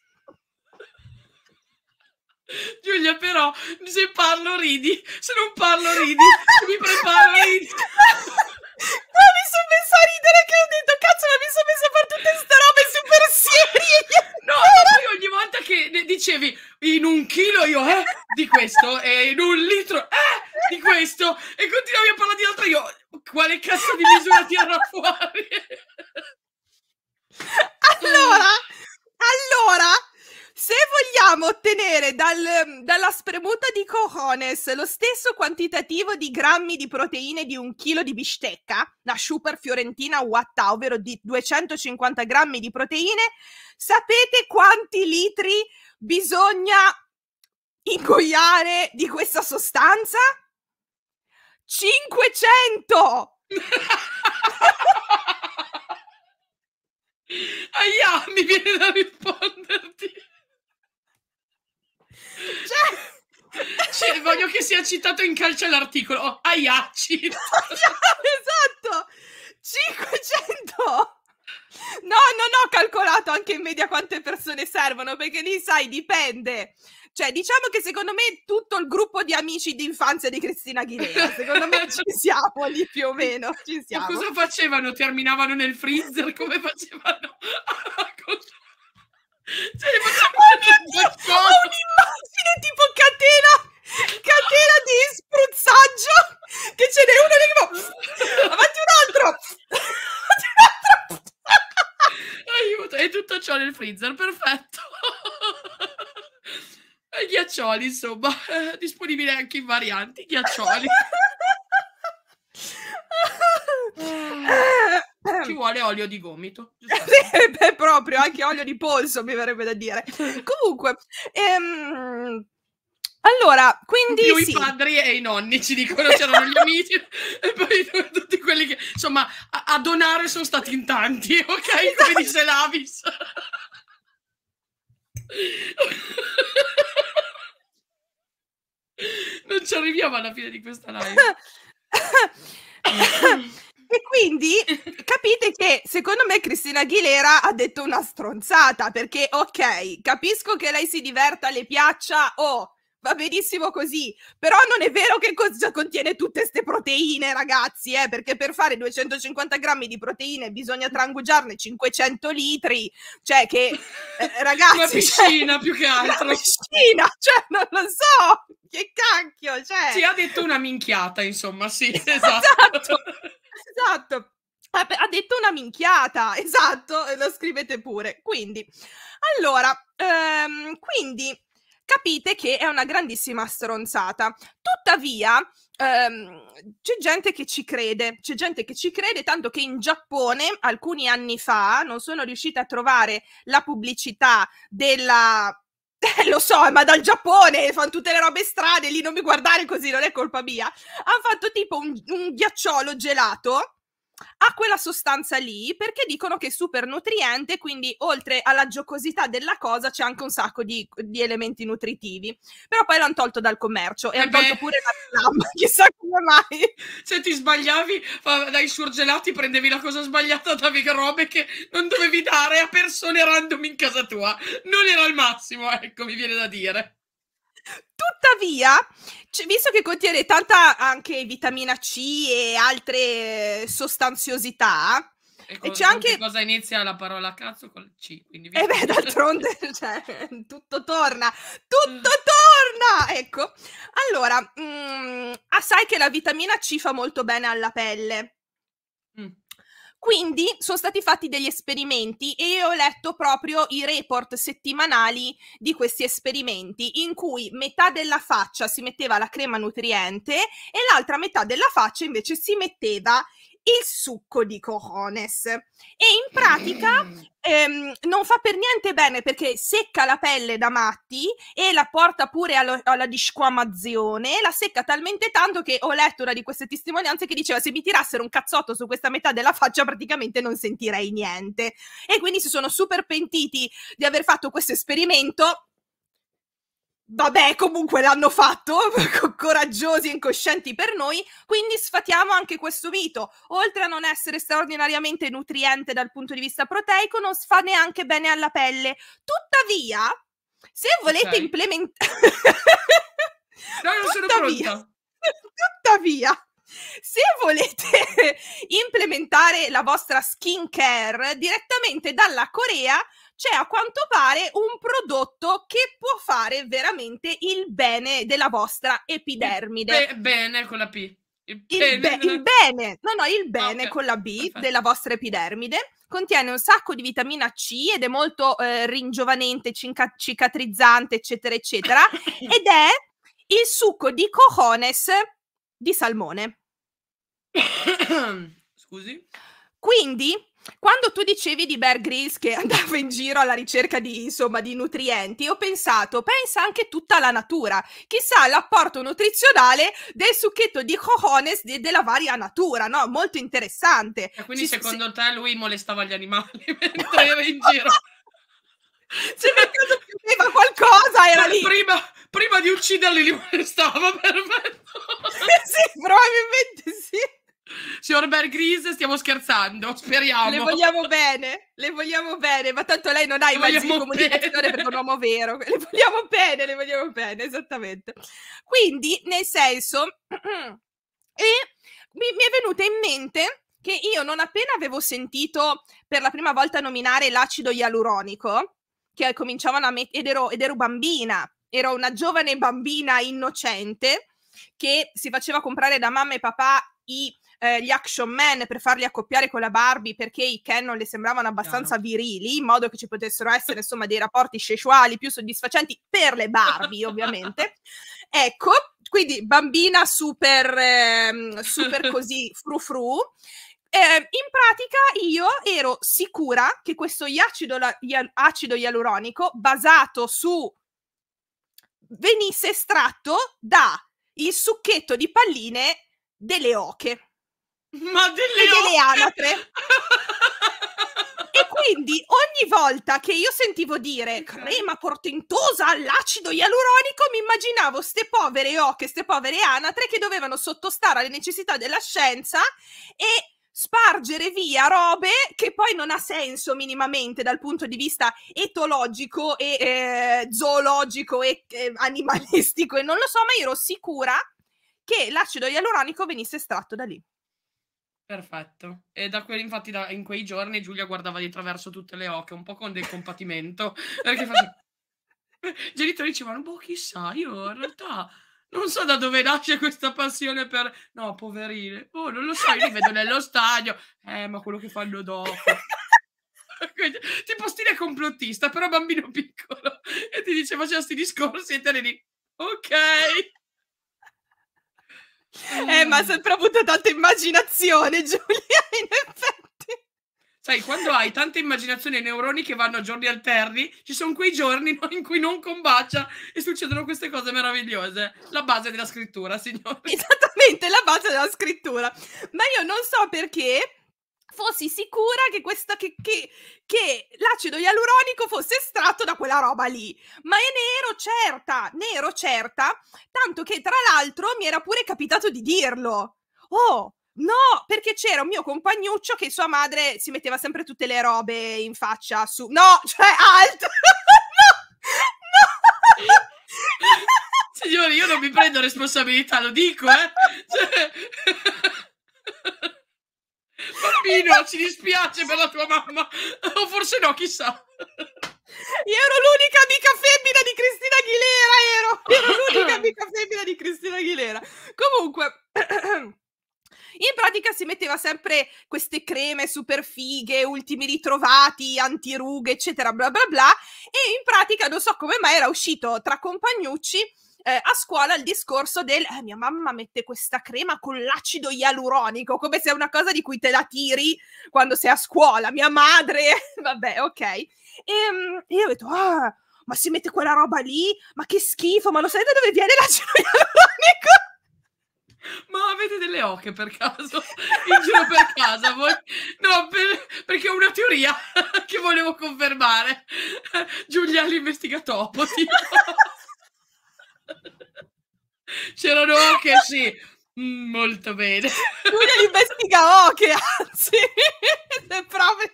Giulia, però, se parlo ridi, se non parlo ridi, mi preparo a ridi. Poi mi sono messa a ridere che ho detto, cazzo, ma mi sono messa a fare tutte queste robe super serie. No, poi ogni volta che dicevi, in un chilo io, eh, di questo, e in un litro, eh, di questo, e continuavi a parlare di altro io, quale cazzo di misura tirano fuori? Allora, allora, se vogliamo ottenere dal, dalla spremuta di cojones lo stesso quantitativo di grammi di proteine di un chilo di bistecca, la super fiorentina watta, ovvero di 250 grammi di proteine, sapete quanti litri bisogna ingoiare di questa sostanza? 500! Aia, mi viene da risponderti. Cioè... Cioè, voglio che sia citato in calcio l'articolo. Oh, aia, cito. esatto! 500! No, non ho calcolato anche in media quante persone servono, perché lì sai, dipende. Cioè, diciamo che secondo me tutto il gruppo di amici d'infanzia di Cristina Aguilera, secondo me ci siamo lì più o meno, ci siamo. Ma cosa facevano? Terminavano nel freezer? Come facevano a cioè, facciamo ho un'immagine tipo catena, catena di spruzzaggio, che ce n'è uno che va avanti un altro. Aiuto, e tutto ciò nel freezer, perfetto. E ghiaccioli, insomma, disponibile anche in varianti, ghiaccioli. Ci vuole olio di gomito beh, proprio anche olio di polso, mi verrebbe da dire. Comunque, ehm, allora, quindi più sì. i padri e i nonni ci dicono c'erano gli amici e poi tutti quelli che insomma a, a donare sono stati in tanti, ok? Come esatto. dice Lavis. non ci arriviamo alla fine di questa live. e quindi capite che secondo me Cristina Aguilera ha detto una stronzata perché ok, capisco che lei si diverta, le piaccia o oh, va benissimo così, però non è vero che contiene tutte queste proteine ragazzi, eh, perché per fare 250 grammi di proteine bisogna trangugiarne 500 litri, cioè che eh, ragazzi... Una cioè piscina cioè, più che altro. Una piscina, cioè non lo so, che cacchio, cioè... Ci ha detto una minchiata, insomma, sì, esatto. esatto. Esatto. Ha, detto una minchiata, esatto, lo scrivete pure. Quindi, allora, ehm, quindi capite che è una grandissima stronzata. Tuttavia, ehm, c'è gente che ci crede, c'è gente che ci crede, tanto che in Giappone alcuni anni fa non sono riuscita a trovare la pubblicità della eh, lo so, ma dal Giappone fanno tutte le robe strane lì, non mi guardare così, non è colpa mia. Hanno fatto tipo un, un ghiacciolo gelato ha quella sostanza lì perché dicono che è super nutriente, quindi oltre alla giocosità della cosa c'è anche un sacco di, di elementi nutritivi. Però poi l'hanno tolto dal commercio e, e eh hanno tolto pure la fiamma, chissà come mai. Se ti sbagliavi dai surgelati prendevi la cosa sbagliata, davi robe che non dovevi dare a persone random in casa tua. Non era il massimo, ecco, mi viene da dire. Tuttavia, visto che contiene tanta anche vitamina C e altre sostanziosità, e, e c'è anche cosa inizia la parola cazzo col C. Quindi vi... Eh beh, d'altronde cioè, tutto torna, tutto mm. torna! Ecco, allora, mh, mm, ah, sai che la vitamina C fa molto bene alla pelle. Quindi sono stati fatti degli esperimenti e ho letto proprio i report settimanali di questi esperimenti in cui metà della faccia si metteva la crema nutriente e l'altra metà della faccia invece si metteva il succo di cojones e in pratica mm. ehm, non fa per niente bene perché secca la pelle da matti e la porta pure allo, alla disquamazione, la secca talmente tanto che ho letto una di queste testimonianze che diceva se mi tirassero un cazzotto su questa metà della faccia praticamente non sentirei niente e quindi si sono super pentiti di aver fatto questo esperimento vabbè, comunque l'hanno fatto, coraggiosi e incoscienti per noi, quindi sfatiamo anche questo mito. Oltre a non essere straordinariamente nutriente dal punto di vista proteico, non fa neanche bene alla pelle. Tuttavia, se volete okay. implementare... no, non sono pronta. Tuttavia, se volete implementare la vostra skin care direttamente dalla Corea, c'è a quanto pare un prodotto che può fare veramente il bene della vostra epidermide. Be- bene con la P. Il, il, be- il, bene, no, no, il ah, bene okay, con la B perfetto. della vostra epidermide contiene un sacco di vitamina C ed è molto eh, ringiovanente, cinca- cicatrizzante, eccetera, eccetera. ed è il succo di cojones di salmone. Scusi. Quindi quando tu dicevi di Bear Grylls che andava in giro alla ricerca di, insomma, di nutrienti, ho pensato, pensa anche tutta la natura. Chissà l'apporto nutrizionale del succhetto di cojones de- della varia natura, no? Molto interessante. E quindi Ci, secondo se... te lui molestava gli animali mentre era in giro? Cioè, per caso prendeva qualcosa, era lì. Prima, prima di ucciderli li molestava, perfetto. sì, probabilmente sì. Signor Bergris, stiamo scherzando, speriamo. Le vogliamo bene, le vogliamo bene, ma tanto lei non ha i mezzi di comunicazione per un uomo vero. Le vogliamo bene, le vogliamo bene, esattamente. Quindi, nel senso, e mi, mi è venuta in mente che io non appena avevo sentito per la prima volta nominare l'acido ialuronico, che cominciavano a mettere, ed ero, ed ero bambina, ero una giovane bambina innocente che si faceva comprare da mamma e papà i eh, gli action man per farli accoppiare con la Barbie perché i Ken non le sembravano abbastanza no. virili, in modo che ci potessero essere insomma dei rapporti sessuali più soddisfacenti per le Barbie, ovviamente. Ecco, quindi bambina super, eh, super così frufru. Eh, in pratica io ero sicura che questo acido, acido ialuronico basato su venisse estratto dal succhetto di palline delle oche. Ma delle, e delle anatre. e quindi ogni volta che io sentivo dire crema portentosa all'acido ialuronico, mi immaginavo ste povere oche, ste povere anatre che dovevano sottostare alle necessità della scienza e spargere via robe che poi non ha senso minimamente dal punto di vista etologico e eh, zoologico e eh, animalistico e non lo so, ma ero sicura che l'acido ialuronico venisse estratto da lì. Perfetto. E da quelli, infatti, da, in quei giorni Giulia guardava di traverso tutte le oche, un po' con del compatimento. perché faceva... genitori dicevano, boh, chissà, io in realtà non so da dove nasce questa passione per... No, poverine. Oh, non lo so, io li vedo nello stadio. Eh, ma quello che fanno dopo. tipo stile complottista, però bambino piccolo. E ti diceva, faceva cioè, questi discorsi e te ne lì, ok. Eh, ma ha sempre avuto tanta immaginazione, Giulia, in effetti. Sai, quando hai tanta immaginazione e neuroni che vanno a giorni alterni, ci sono quei giorni in cui non combacia e succedono queste cose meravigliose. La base della scrittura, signore. Esattamente, la base della scrittura. Ma io non so perché fossi sicura che, questa, che, che, che l'acido ialuronico fosse estratto da quella roba lì. Ma è nero certa, nero certa, tanto che tra l'altro mi era pure capitato di dirlo. Oh, No, perché c'era un mio compagnuccio che sua madre si metteva sempre tutte le robe in faccia su. No, cioè altro. no, no. Signori, io non mi prendo responsabilità, lo dico, eh. Cioè... Bambino, ci dispiace per la tua mamma. O forse no, chissà. Io ero l'unica amica femmina di Cristina Aguilera, ero, ero l'unica amica femmina di Cristina Aguilera. Comunque... In pratica si metteva sempre queste creme super fighe, ultimi ritrovati, antirughe, eccetera, bla bla bla. E in pratica non so come mai era uscito tra compagnucci eh, a scuola il discorso del eh, mia mamma mette questa crema con l'acido ialuronico, come se è una cosa di cui te la tiri quando sei a scuola, mia madre, vabbè, ok. Ehm, e um, io ho detto, ah, ma si mette quella roba lì? Ma che schifo, ma lo sai da dove viene l'acido ialuronico? Ma avete delle oche per caso? In giro per casa? Voi... No, per... perché ho una teoria che volevo confermare. Giulia tipo. C'erano Oche, sì. Mm, molto bene. Giulia investiga Oche, anzi. Le prove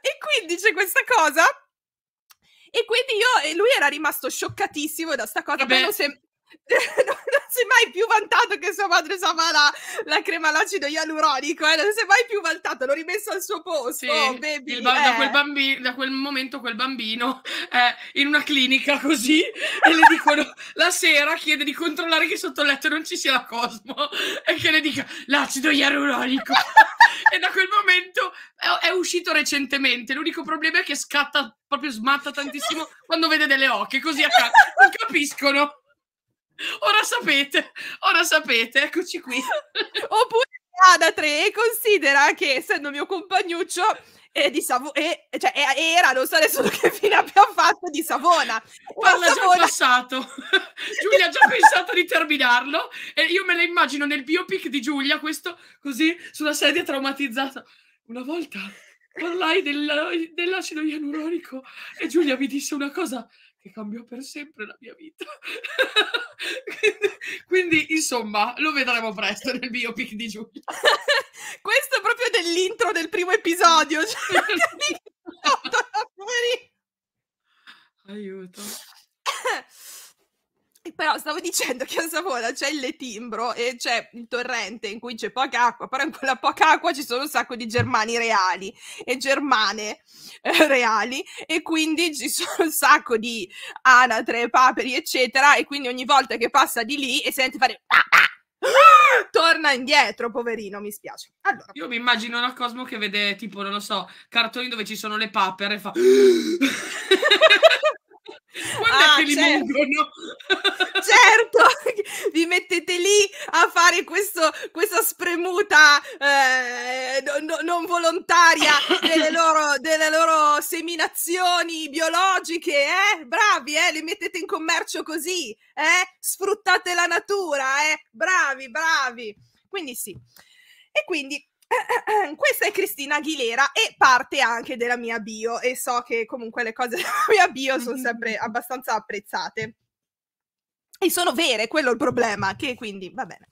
E quindi c'è questa cosa e quindi io, lui era rimasto scioccatissimo da sta cosa. Vabbè, poi, non si è mai più vantato che sua madre usava la, la crema l'acido ialuronico, eh? non si è mai più vantato, l'ho rimesso al suo posto. Sì, oh, baby, ba- eh. da, quel eh. bambi- da, quel momento quel bambino è in una clinica così e le dicono la sera chiede di controllare che sotto il letto non ci sia la Cosmo e che le dica l'acido ialuronico. e da quel momento è, è uscito recentemente, l'unico problema è che scatta proprio smatta tantissimo quando vede delle ocche così a caso, non capiscono. Ora sapete, ora sapete, eccoci qui. Oppure Ada 3 considera che essendo mio compagnuccio è di Savona, cioè era, non so nessuno che fine abbia fatto di Savona. Parla Savona... già passato. Giulia ha già pensato di terminarlo e io me la immagino nel biopic di Giulia, questo così sulla sedia traumatizzata. Una volta parlai dell'acido ianuronico e Giulia mi disse una cosa che cambiò per sempre la mia vita. Quindi, insomma, lo vedremo presto nel biopic di Giulia. Questo è proprio dell'intro del primo episodio. Cioè, Aiuto. Però stavo dicendo che a Savona c'è il Letimbro e c'è il torrente in cui c'è poca acqua, però in quella poca acqua ci sono un sacco di germani reali e germane eh, reali e quindi ci sono un sacco di anatre, paperi, eccetera e quindi ogni volta che passa di lì e sente fare torna indietro, poverino, mi spiace. Allora. Io mi immagino una Cosmo che vede tipo, non lo so, cartoni dove ci sono le papere e fa Quando ah, è che certo. Rimangono? certo, vi mettete lì a fare questo, questa spremuta eh, no, non volontaria delle loro, delle loro seminazioni biologiche, eh? bravi, eh? le mettete in commercio così, eh? sfruttate la natura, eh? bravi, bravi. Quindi sì. E quindi questa è Cristina Aguilera e parte anche della mia bio e so che comunque le cose della mia bio sono sempre abbastanza apprezzate. E sono vere, quello è il problema, che quindi va bene.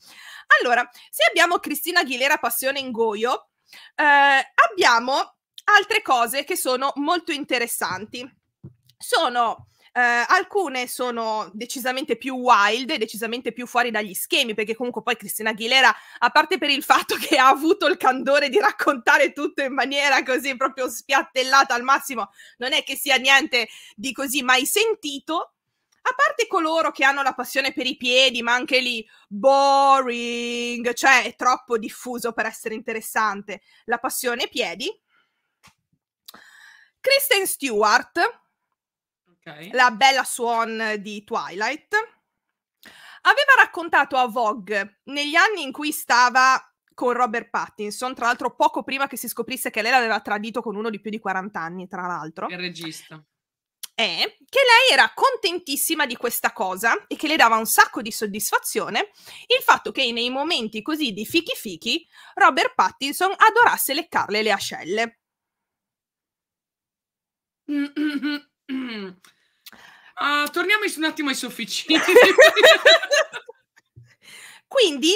Allora, se abbiamo Cristina Aguilera Passione in Goio, eh, abbiamo altre cose che sono molto interessanti. Sono eh, alcune sono decisamente più wild e decisamente più fuori dagli schemi, perché comunque poi Cristina Aguilera, a parte per il fatto che ha avuto il candore di raccontare tutto in maniera così proprio spiattellata al massimo, non è che sia niente di così mai sentito, a parte coloro che hanno la passione per i piedi, ma anche lì boring, cioè è troppo diffuso per essere interessante, la passione piedi. Kristen Stewart okay. la bella Swan di Twilight, aveva raccontato a Vogue negli anni in cui stava con Robert Pattinson, tra l'altro poco prima che si scoprisse che lei l'aveva tradito con uno di più di 40 anni, tra l'altro. Il regista. È che lei era contentissima di questa cosa e che le dava un sacco di soddisfazione il fatto che nei momenti così di fichi fichi Robert Pattinson adorasse leccarle le ascelle. Mm-hmm. Uh, torniamo un attimo ai sofficini. Quindi,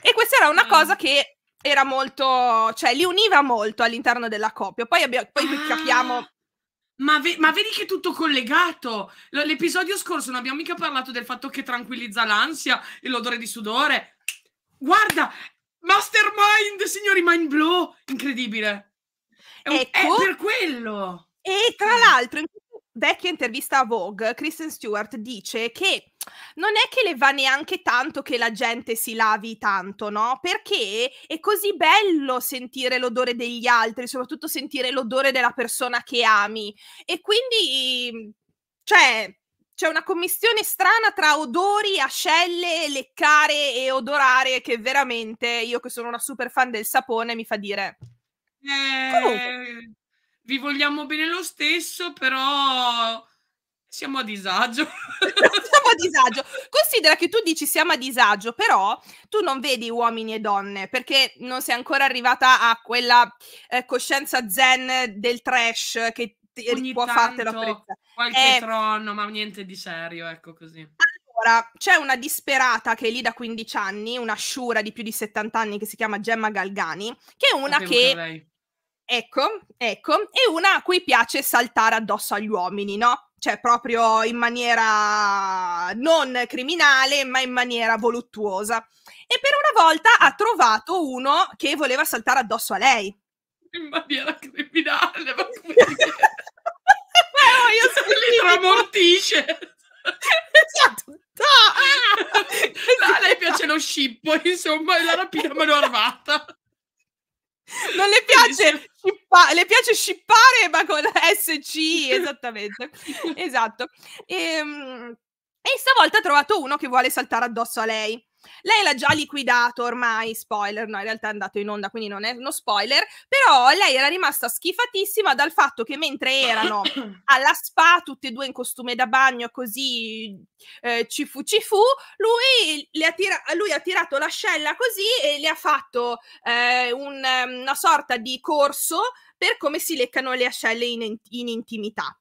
e questa era una ah. cosa che era molto, cioè li univa molto all'interno della coppia. Poi, abbiamo, poi ah, capiamo. Ma, ve, ma, vedi che è tutto collegato. L- l'episodio scorso non abbiamo mica parlato del fatto che tranquillizza l'ansia e l'odore di sudore. Guarda, mastermind, signori, mind blow, incredibile. È, un, ecco, è per quello. E tra l'altro in vecchia intervista a Vogue, Kristen Stewart dice che non è che le va neanche tanto che la gente si lavi tanto, no? Perché è così bello sentire l'odore degli altri, soprattutto sentire l'odore della persona che ami. E quindi, cioè, c'è una commissione strana tra odori, ascelle, leccare e odorare che veramente io che sono una super fan del sapone mi fa dire... Eh... Comunque vi vogliamo bene lo stesso, però siamo a disagio. siamo a disagio. Considera che tu dici siamo a disagio, però tu non vedi uomini e donne perché non sei ancora arrivata a quella eh, coscienza zen del trash che ti, eh, Ogni può fartelo apprezzare. Qualche eh, trono, ma niente di serio, ecco così. Allora, c'è una disperata che è lì da 15 anni, una sciura di più di 70 anni che si chiama Gemma Galgani, che è una Sapevo che Ecco, ecco. E una a cui piace saltare addosso agli uomini, no? Cioè proprio in maniera non criminale, ma in maniera voluttuosa. E per una volta ha trovato uno che voleva saltare addosso a lei. In maniera criminale, ma come dire? no, eh, oh, io sono lì tramortisce. esatto. No, ah! a lei piace lo scippo, insomma, è la rapina a mano armata. Non le piace, shippa- le piace shippare, ma con SC, esattamente. esatto. E, ehm, e stavolta ha trovato uno che vuole saltare addosso a lei. Lei l'ha già liquidato ormai, spoiler, no, in realtà è andato in onda, quindi non è uno spoiler, però lei era rimasta schifatissima dal fatto che mentre erano alla spa, tutte e due in costume da bagno, così eh, ci fu ci fu, lui, ha, tira- lui ha tirato l'ascella così e le ha fatto eh, un, ehm, una sorta di corso per come si leccano le ascelle in, in intimità.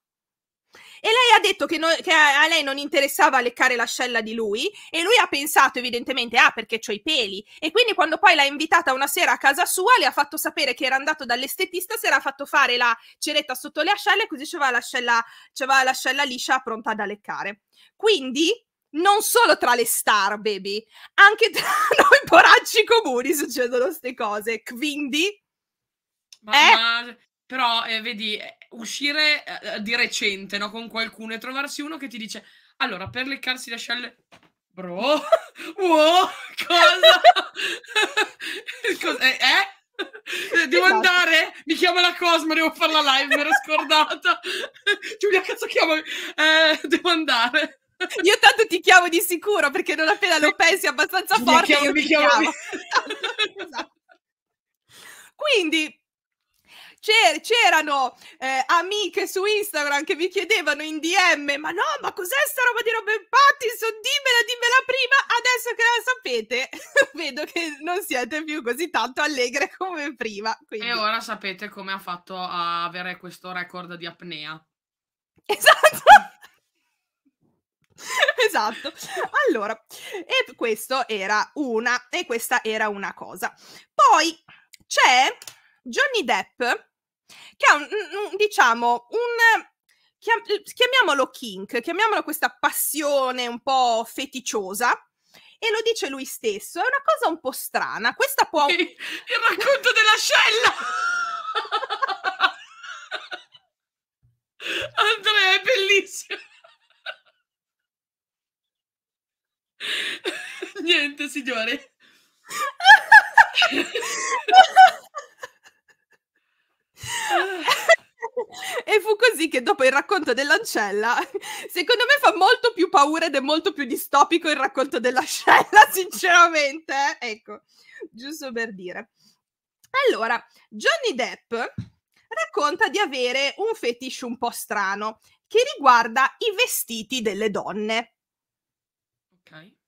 E lei ha detto che, no, che a, lei non interessava leccare l'ascella di lui e lui ha pensato evidentemente, ah perché ho i peli. E quindi quando poi l'ha invitata una sera a casa sua le ha fatto sapere che era andato dall'estetista, si era fatto fare la ceretta sotto le ascelle così c'era l'ascella, c'era l'ascella liscia pronta da leccare. Quindi non solo tra le star, baby, anche tra noi poracci comuni succedono queste cose. Quindi... Ma, eh? ma, però, eh, vedi, uscire eh, di recente no, con qualcuno e trovarsi uno che ti dice allora per leccarsi le ascelle bro wow cosa Cos'è? Eh, eh? eh? Devo esatto. andare? Mi chiama la Cosma, devo fare la live, mi ero scordata. Giulia, cazzo chiama? Eh, devo andare. Io tanto ti chiamo di sicuro perché non appena lo pensi abbastanza Giulia, forte chiamo, io mi chiamo. chiamo. Esatto. Quindi c'erano eh, amiche su Instagram che mi chiedevano in DM, ma no, ma cos'è sta roba di Robert Pattinson? Dimmela, dimmela prima, adesso che la sapete, vedo che non siete più così tanto allegre come prima. Quindi. E ora sapete come ha fatto a avere questo record di apnea. Esatto. esatto. Allora, e questo era una, e questa era una cosa. Poi c'è Johnny Depp che è un, diciamo, un eh, chiamiamolo kink, chiamiamolo questa passione un po' feticiosa. E lo dice lui stesso, è una cosa un po' strana. Questa può. Il, il racconto dell'ascella! Andrea, è bellissimo! Niente, signore. così che dopo il racconto dell'ancella, secondo me fa molto più paura ed è molto più distopico il racconto dell'ascella, sinceramente. Eh. Ecco, giusto per dire. Allora, Johnny Depp racconta di avere un fetish un po' strano che riguarda i vestiti delle donne. Ok.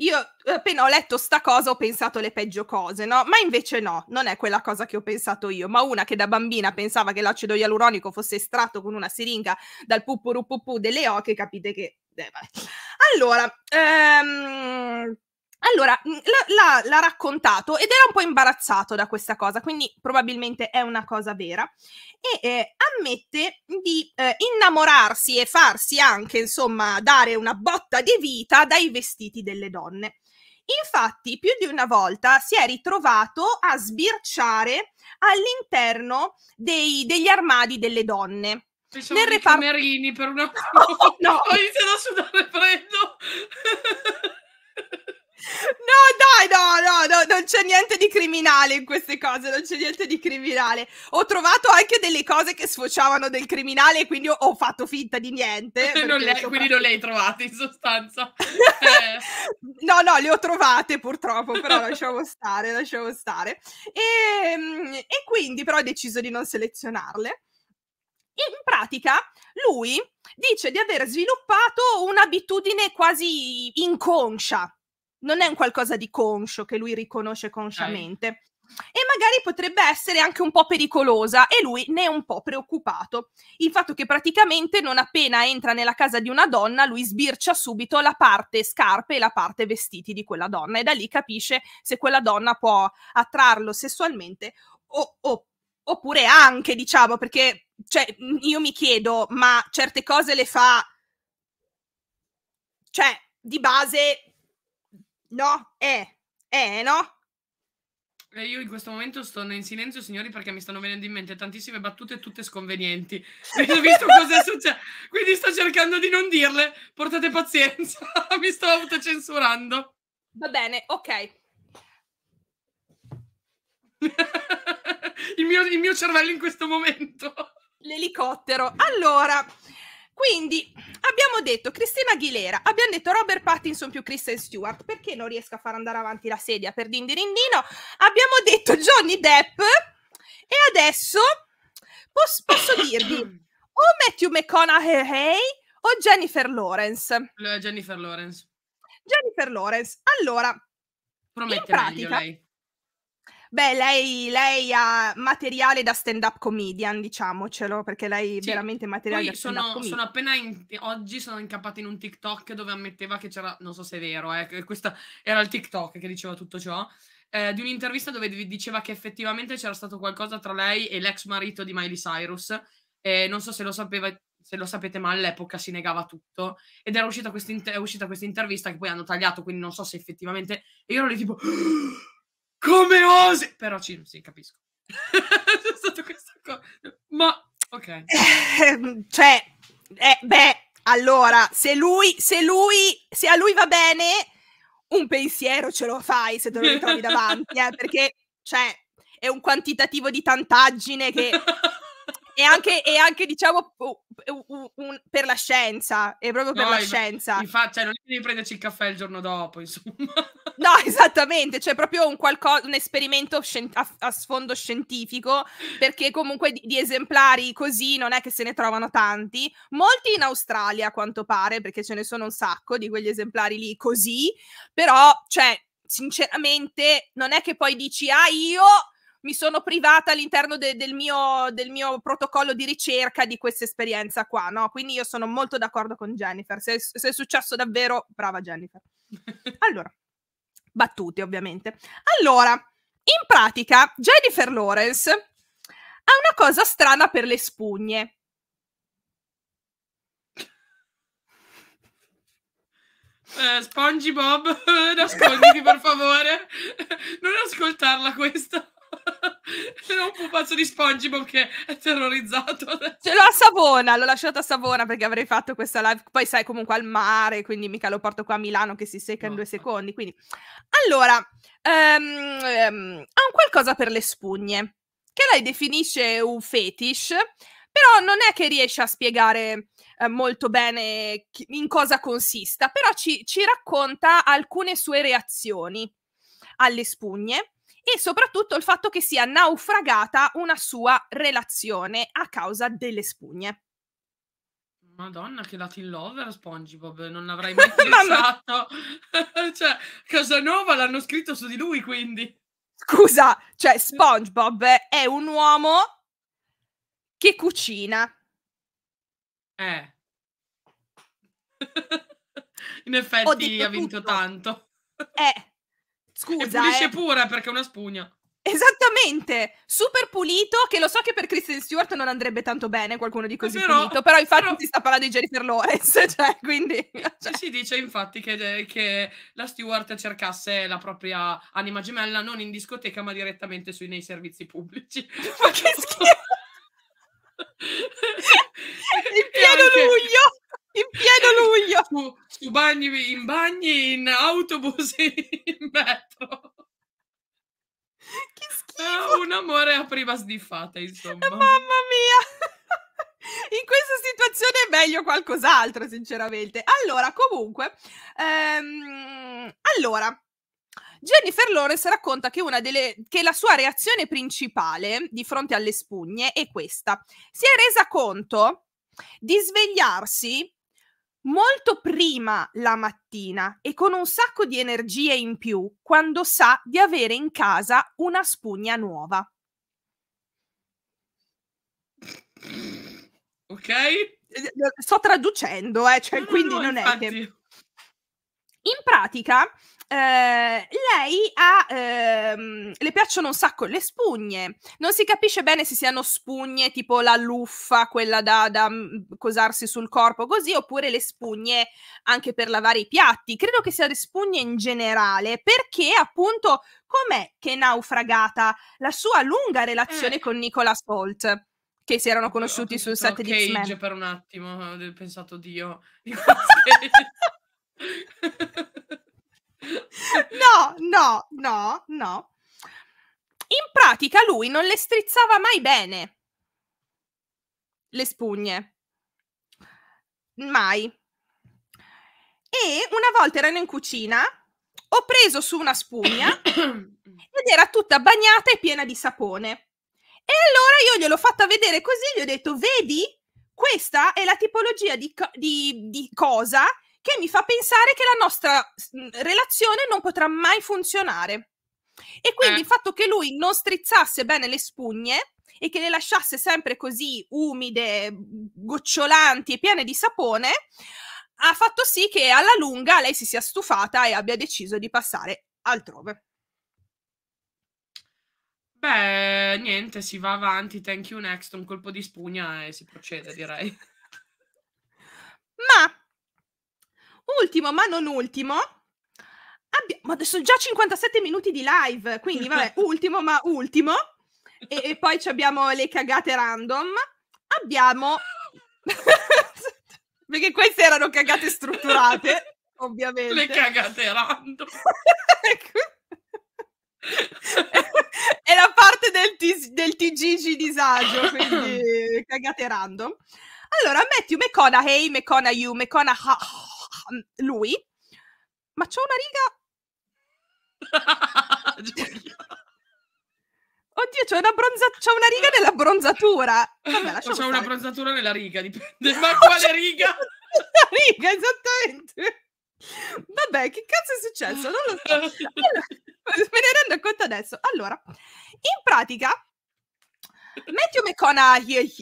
Io appena ho letto sta cosa ho pensato le peggio cose, no? Ma invece no, non è quella cosa che ho pensato io, ma una che da bambina pensava che l'acido ialuronico fosse estratto con una siringa dal pupurupupù delle oche, capite che... Eh, allora, ehm, allora, mm, l'ha, l'ha, raccontato ed era un po' imbarazzato da questa cosa, quindi probabilmente è una cosa vera, e eh, ammette di eh, innamorarsi e farsi anche, insomma, dare una botta di vita dai vestiti delle donne. Infatti, più di una volta si è ritrovato a sbirciare all'interno dei, degli armadi delle donne. Pensavo nel reparto... camerini per una... Oh, no! Ho iniziato a sudare freddo! No, dai, no, no, no, non c'è niente di criminale in queste cose, non c'è niente di criminale. Ho trovato anche delle cose che sfociavano del criminale, quindi ho fatto finta di niente. Non le, quindi non le hai trovate in sostanza. Eh. No, no, le ho trovate purtroppo, però lasciamo stare, lasciamo stare. E, ehm, e quindi però ho deciso di non selezionarle in pratica lui dice di aver sviluppato un'abitudine quasi inconscia non è un qualcosa di conscio che lui riconosce consciamente. Okay. E magari potrebbe essere anche un po' pericolosa e lui ne è un po' preoccupato. Il fatto che praticamente non appena entra nella casa di una donna, lui sbircia subito la parte scarpe e la parte vestiti di quella donna e da lì capisce se quella donna può attrarlo sessualmente o, o, oppure anche, diciamo, perché cioè, io mi chiedo, ma certe cose le fa... Cioè, di base No, eh, eh, no? E io in questo momento sto in silenzio, signori, perché mi stanno venendo in mente tantissime battute, tutte sconvenienti. Ho visto cosa è successo, quindi sto cercando di non dirle. Portate pazienza, mi sto autocensurando. Va bene, ok. il, mio, il mio cervello in questo momento. L'elicottero. Allora, quindi abbiamo detto Cristina Aguilera, abbiamo detto Robert Pattinson più Kristen Stewart, perché non riesco a far andare avanti la sedia per dindirindino? Abbiamo detto Johnny Depp e adesso pos- posso dirvi o Matthew McConaughey o Jennifer Lawrence. Jennifer Lawrence. Jennifer Lawrence. Allora, Promette in pratica, lei. Beh, lei, lei, ha materiale da stand-up comedian, diciamocelo, perché lei sì. veramente materiale Poi da stand-up comedian. Sono appena in, oggi sono incappata in un TikTok dove ammetteva che c'era, non so se è vero, eh, questo era il TikTok che diceva tutto ciò, eh, di un'intervista dove diceva che effettivamente c'era stato qualcosa tra lei e l'ex marito di Miley Cyrus. Eh, non so se lo sapeva, se lo sapete, ma all'epoca si negava tutto. Ed era uscita questa intervista che poi hanno tagliato, quindi non so se effettivamente. E io ero lì tipo. Come osi? Però ci, sì, capisco. È stato questa cosa. Ma, ok. Ehm, cioè, eh, beh, allora, se lui, se lui, se a lui va bene, un pensiero ce lo fai se te lo ritrovi davanti, eh, perché, cioè, è un quantitativo di tantaggine che... E anche, e anche, diciamo un, un, per la scienza, è proprio per no, la scienza. Infatti, cioè, non devi prenderci il caffè il giorno dopo, insomma. No, esattamente, cioè proprio un, qualcosa, un esperimento a, a, sfondo scientifico, perché comunque di, di, esemplari così non è che se ne trovano tanti, molti in Australia a quanto pare, perché ce ne sono un sacco di quegli esemplari lì così, però, cioè, sinceramente, non è che poi dici, ah, io mi sono privata all'interno de, del, mio, del, mio, protocollo di ricerca di questa esperienza qua, no? Quindi io sono molto d'accordo con Jennifer, se, se è successo davvero, brava Jennifer. Allora battute ovviamente. Allora, in pratica Jennifer Lawrence ha una cosa strana per le spugne. Eh, SpongeBob, nasconditi per favore, non ascoltarla questa. Rompo un pupazzo di SpongeBob che è terrorizzato. Ce l'ho a Savona, l'ho lasciato a Savona perché avrei fatto questa live. Poi sai, comunque al mare, quindi mica lo porto qua a Milano che si secca in due secondi. Quindi. Allora, um, um, ha un qualcosa per le spugne, che lei definisce un fetish, però non è che riesce a spiegare eh, molto bene in cosa consista, però ci, ci racconta alcune sue reazioni alle spugne e soprattutto il fatto che sia naufragata una sua relazione a causa delle spugne. Madonna, che Latin Lover SpongeBob, non avrei mai pensato. cioè, Casanova l'hanno scritto su di lui, quindi. Scusa, cioè SpongeBob è un uomo che cucina. Eh. In effetti ha vinto tutto. tanto. Eh. Scusa. E pulisce eh. pura perché è una spugna. Esattamente, super pulito, che lo so che per Kristen Stewart non andrebbe tanto bene qualcuno di così però, pulito, però infatti però... si sta parlando di Jennifer Lawrence, cioè, quindi... Cioè. Si dice infatti che, che, la Stewart cercasse la propria anima gemella non in discoteca ma direttamente sui, nei servizi pubblici. Ma che schifo! Il pieno anche... luglio! in pieno luglio. Su, su bagni, in bagni, in autobus, in metro. Che ah, schifo. Uh, un amore a prima sniffata, insomma. Eh, mamma mia in questa situazione è meglio qualcos'altro, sinceramente. Allora, comunque, ehm, allora. Jennifer Lawrence racconta che, una delle, che, la sua reazione principale di fronte alle spugne è questa. Si è resa conto di svegliarsi molto prima la mattina e con un sacco di energie in più quando sa di avere in casa una spugna nuova. Ok? Eh, sto traducendo, eh, cioè, no, quindi no, non infatti. è che... In pratica, eh, lei ha, ehm, le piacciono un sacco le spugne. Non si capisce bene se siano spugne tipo la luffa, quella da, da mm, cosarsi sul corpo, così, oppure le spugne anche per lavare i piatti. Credo che siano le spugne in generale, perché appunto com'è che è naufragata la sua lunga relazione eh. con Nicola Salt che si erano conosciuti sul set Cage di X-Men. per un attimo, ho pensato Dio. Di no, no, no, no. In pratica lui non le strizzava mai bene le spugne. Mai. E una volta erano in cucina, ho preso su una spugna ed era tutta bagnata e piena di sapone. E allora io gliel'ho fatta vedere così, gli ho detto, vedi, questa è la tipologia di, co- di, di cosa che mi fa pensare che la nostra relazione non potrà mai funzionare. E quindi eh. il fatto che lui non strizzasse bene le spugne e che le lasciasse sempre così umide, gocciolanti e piene di sapone, ha fatto sì che alla lunga lei si sia stufata e abbia deciso di passare altrove. Beh, niente, si va avanti, thank you next, un colpo di spugna e si procede, direi. Ma Ultimo, ma non ultimo, abbi- ma adesso già 57 minuti di live, quindi vabbè, ultimo, ma ultimo. E, e poi abbiamo le cagate random. Abbiamo... Perché queste erano cagate strutturate, ovviamente. Le cagate random. è la parte del, t- del TGG disagio, quindi cagate random. Allora, Matthew McConaughey, McConaughey, McConaughey, Mhmm, lui, ma c'ho una riga... Oddio, c'è una, bronza... c'è una riga nella bronzatura. Vabbè, c'è una bronzatura nella riga, dipende. Ma quale riga? La riga, esattamente. Vabbè, che cazzo è successo? Non lo so. Allora, me ne rendo conto adesso. Allora, in pratica, Matthew McConaughey,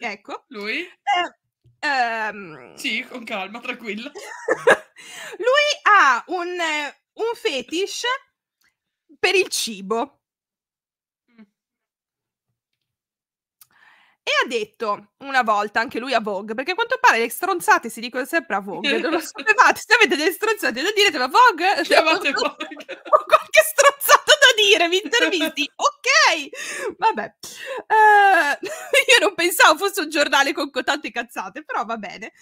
ecco, lui eh, Um... Sì, con calma, tranquilla. lui ha un, un, fetish per il cibo. Mm. E ha detto una volta anche lui a Vogue, perché a quanto pare le stronzate si dicono sempre a Vogue. Non lo sapevate, se avete delle stronzate da dire, te la Vogue. Chiamate Vogue. O qualche stronzata dire, mi intervisti, ok, vabbè, uh, io non pensavo fosse un giornale con tante cazzate, però va bene.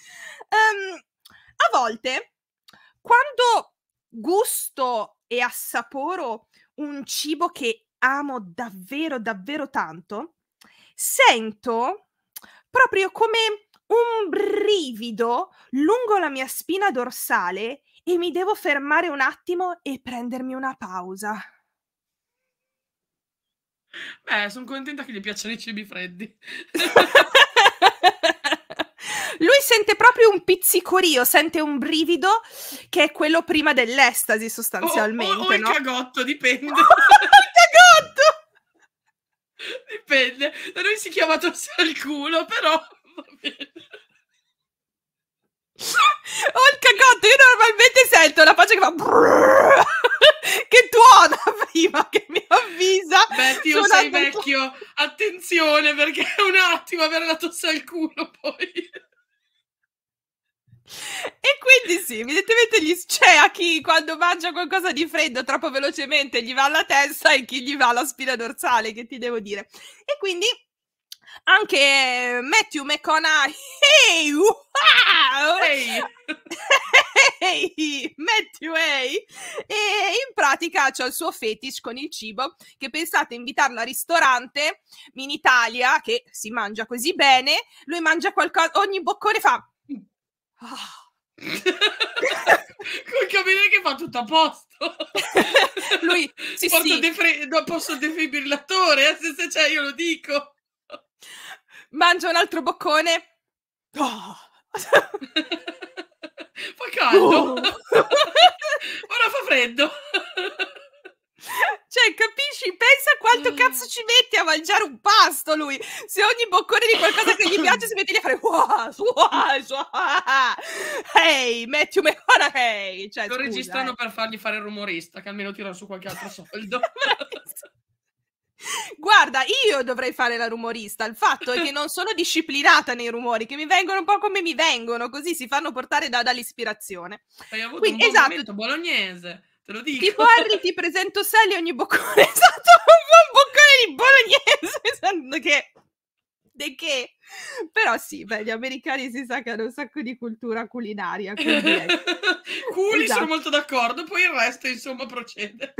Um, a volte, quando gusto e assaporo un cibo che amo davvero, davvero tanto, sento proprio come un brivido lungo la mia spina dorsale e mi devo fermare un attimo e prendermi una pausa. Beh, sono contenta che gli piacciono i cibi freddi. Lui sente proprio un pizzicorio, sente un brivido che è quello prima dell'estasi sostanzialmente. O, o, o il cagotto, dipende. il cagotto! Dipende. Da lui si chiama tosse al culo, però va bene. o il cagotto, io normalmente sento la faccia che fa... che tuona prima che mi avvisa. Betty, o sei vecchio, po- attenzione perché è un attimo avere la tosse al culo poi. E quindi sì, evidentemente gli, c'è cioè, a chi quando mangia qualcosa di freddo troppo velocemente gli va alla testa e chi gli va alla spina dorsale, che ti devo dire. E quindi anche Matthew McConaughey hey, wow! hey. Hay, Matthew Hay, e in pratica c'è il suo fetish con il cibo, che pensate invitarlo al ristorante in Italia, che si mangia così bene, lui mangia qualcosa, ogni boccone fa... Oh. Col cameriere che fa tutto a posto. Lui sì, posso, sì. Defre- posso defibrillatore, eh, se, se c'è io lo dico. Mangia un altro boccone. Oh. Fa caldo. Oh. Ora fa freddo. Cioè, capisci? Pensa quanto eh. cazzo ci metti a mangiare un pasto lui. Se ogni boccone di qualcosa che gli piace si mette lì a fare wow, wow, wow. Hey, ehi. McConaughey. Hey. Cioè, Lo scusa, registrano eh. per fargli fare il rumorista, che almeno tira su qualche altro soldo. Guarda, io dovrei fare la rumorista. Il fatto è che non sono disciplinata nei rumori, che mi vengono un po' come mi vengono, così si fanno portare da, dall'ispirazione. Hai avuto Quindi, un esatto. bolognese, te lo dico. Tipo Harry ti presento Sally ogni boccone. È stato un, buon boccone di bolognese. Che che però sì beh, gli americani si sa che hanno un sacco di cultura culinaria quindi ecco. culi esatto. sono molto d'accordo poi il resto insomma procede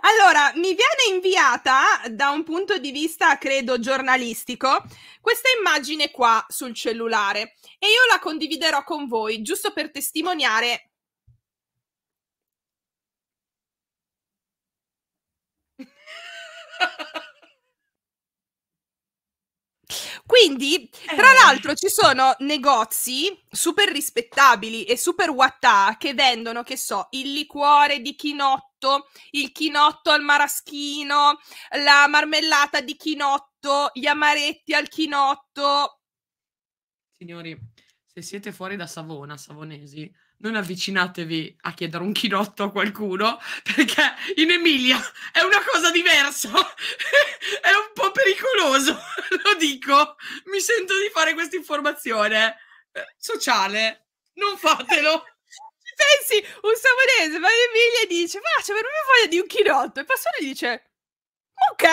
allora, mi viene inviata da un punto di vista, credo, giornalistico, questa immagine qua sul cellulare e io la condividerò con voi, giusto per testimoniare. Quindi, eh. tra l'altro, ci sono negozi super rispettabili e super wattà che vendono, che so, il liquore di chinotto, il chinotto al maraschino, la marmellata di chinotto, gli amaretti al chinotto. Signori, se siete fuori da Savona, savonesi, non avvicinatevi a chiedere un chinotto a qualcuno, perché in Emilia è una cosa diversa, è un po' pericoloso, lo dico, mi sento di fare questa informazione eh, sociale, non fatelo. Pensi, un samonese va in Emilia e dice, ma c'è proprio voglia di un chinotto, e Passone gli dice, ok.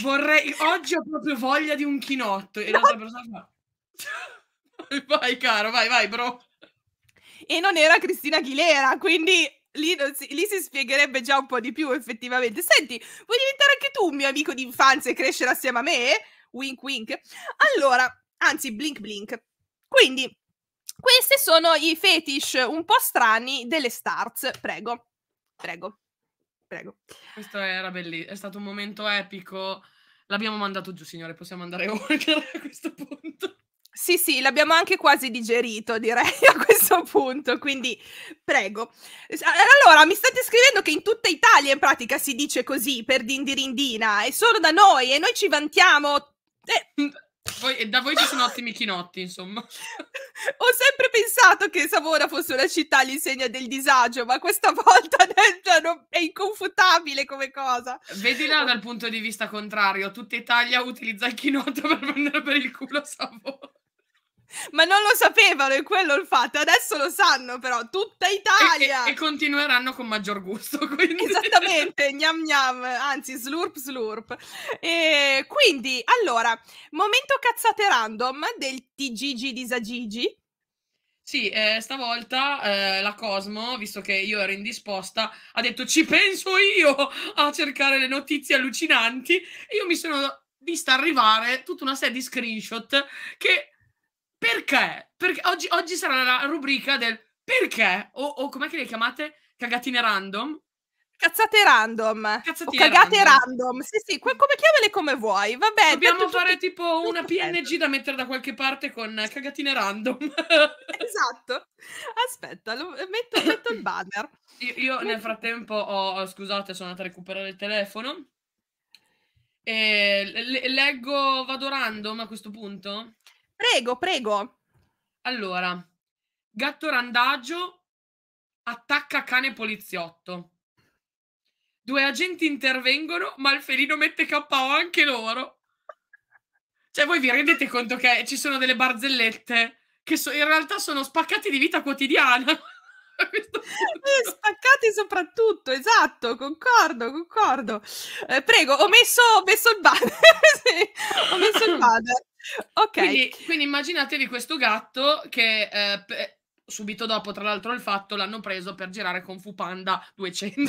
Vorrei, oggi ho proprio voglia di un chinotto, e l'altra persona fa vai caro, vai, vai bro. E non era Cristina Aguilera, quindi lì, si, lì si spiegherebbe già un po' di più effettivamente. Senti, vuoi diventare anche tu un mio amico di infanzia e crescere assieme a me? Wink wink. Allora, anzi blink blink. Quindi, questi sono i fetish un po' strani delle stars. Prego, prego, prego. Questo era bellissimo, è stato un momento epico. L'abbiamo mandato giù, signore, possiamo andare oltre a questo punto. Sì, sì, l'abbiamo anche quasi digerito, direi a questo punto, quindi prego. Allora, mi state scrivendo che in tutta Italia in pratica si dice così per dindirindina, è solo da noi e noi ci vantiamo. Eh. Mm. Voi, da voi ci sono ottimi chinotti, insomma. Ho sempre pensato che Savona fosse una città all'insegna del disagio, ma questa volta cioè, è inconfutabile come cosa. Vedila dal punto di vista contrario, tutta Italia utilizza il chinotto per prendere per il culo Savona. Ma non lo sapevano, è quello il fatto. Adesso lo sanno, però, tutta Italia. E, e, e continueranno con maggior gusto. Quindi. Esattamente, gnam gnam, anzi, slurp slurp. E quindi, allora, momento cazzate random del TGG disagigi. Sì, eh, stavolta eh, la Cosmo, visto che io ero indisposta, ha detto ci penso io a cercare le notizie allucinanti e io mi sono vista arrivare tutta una serie di screenshot che perché? Perché oggi, oggi sarà la rubrica del perché? O, o com'è che le chiamate? Cagatine random? Cazzate random. Cazzatine o cagate random. random. Sì, sì, come chiamale come vuoi. Vabbè. Dobbiamo fare tutto tipo una PNG da mettere da qualche parte con cagatine random. esatto. Aspetta, lo, eh, metto, metto, il banner. Io, io nel frattempo ho, scusate, sono andata a recuperare il telefono. E, le, leggo, vado random a questo punto? Prego, prego. Allora, gatto randagio attacca cane poliziotto. Due agenti intervengono, ma il felino mette KO anche loro. Cioè, voi vi rendete conto che ci sono delle barzellette che so- in realtà sono spaccati di vita quotidiana. Eh, spaccati soprattutto, esatto, concordo, concordo. Eh, prego, ho messo, ho messo il banner. sì, ho messo il banner ok. Quindi, quindi, immaginatevi questo gatto che eh, subito dopo, tra l'altro, il fatto l'hanno preso per girare con Fupanda 200.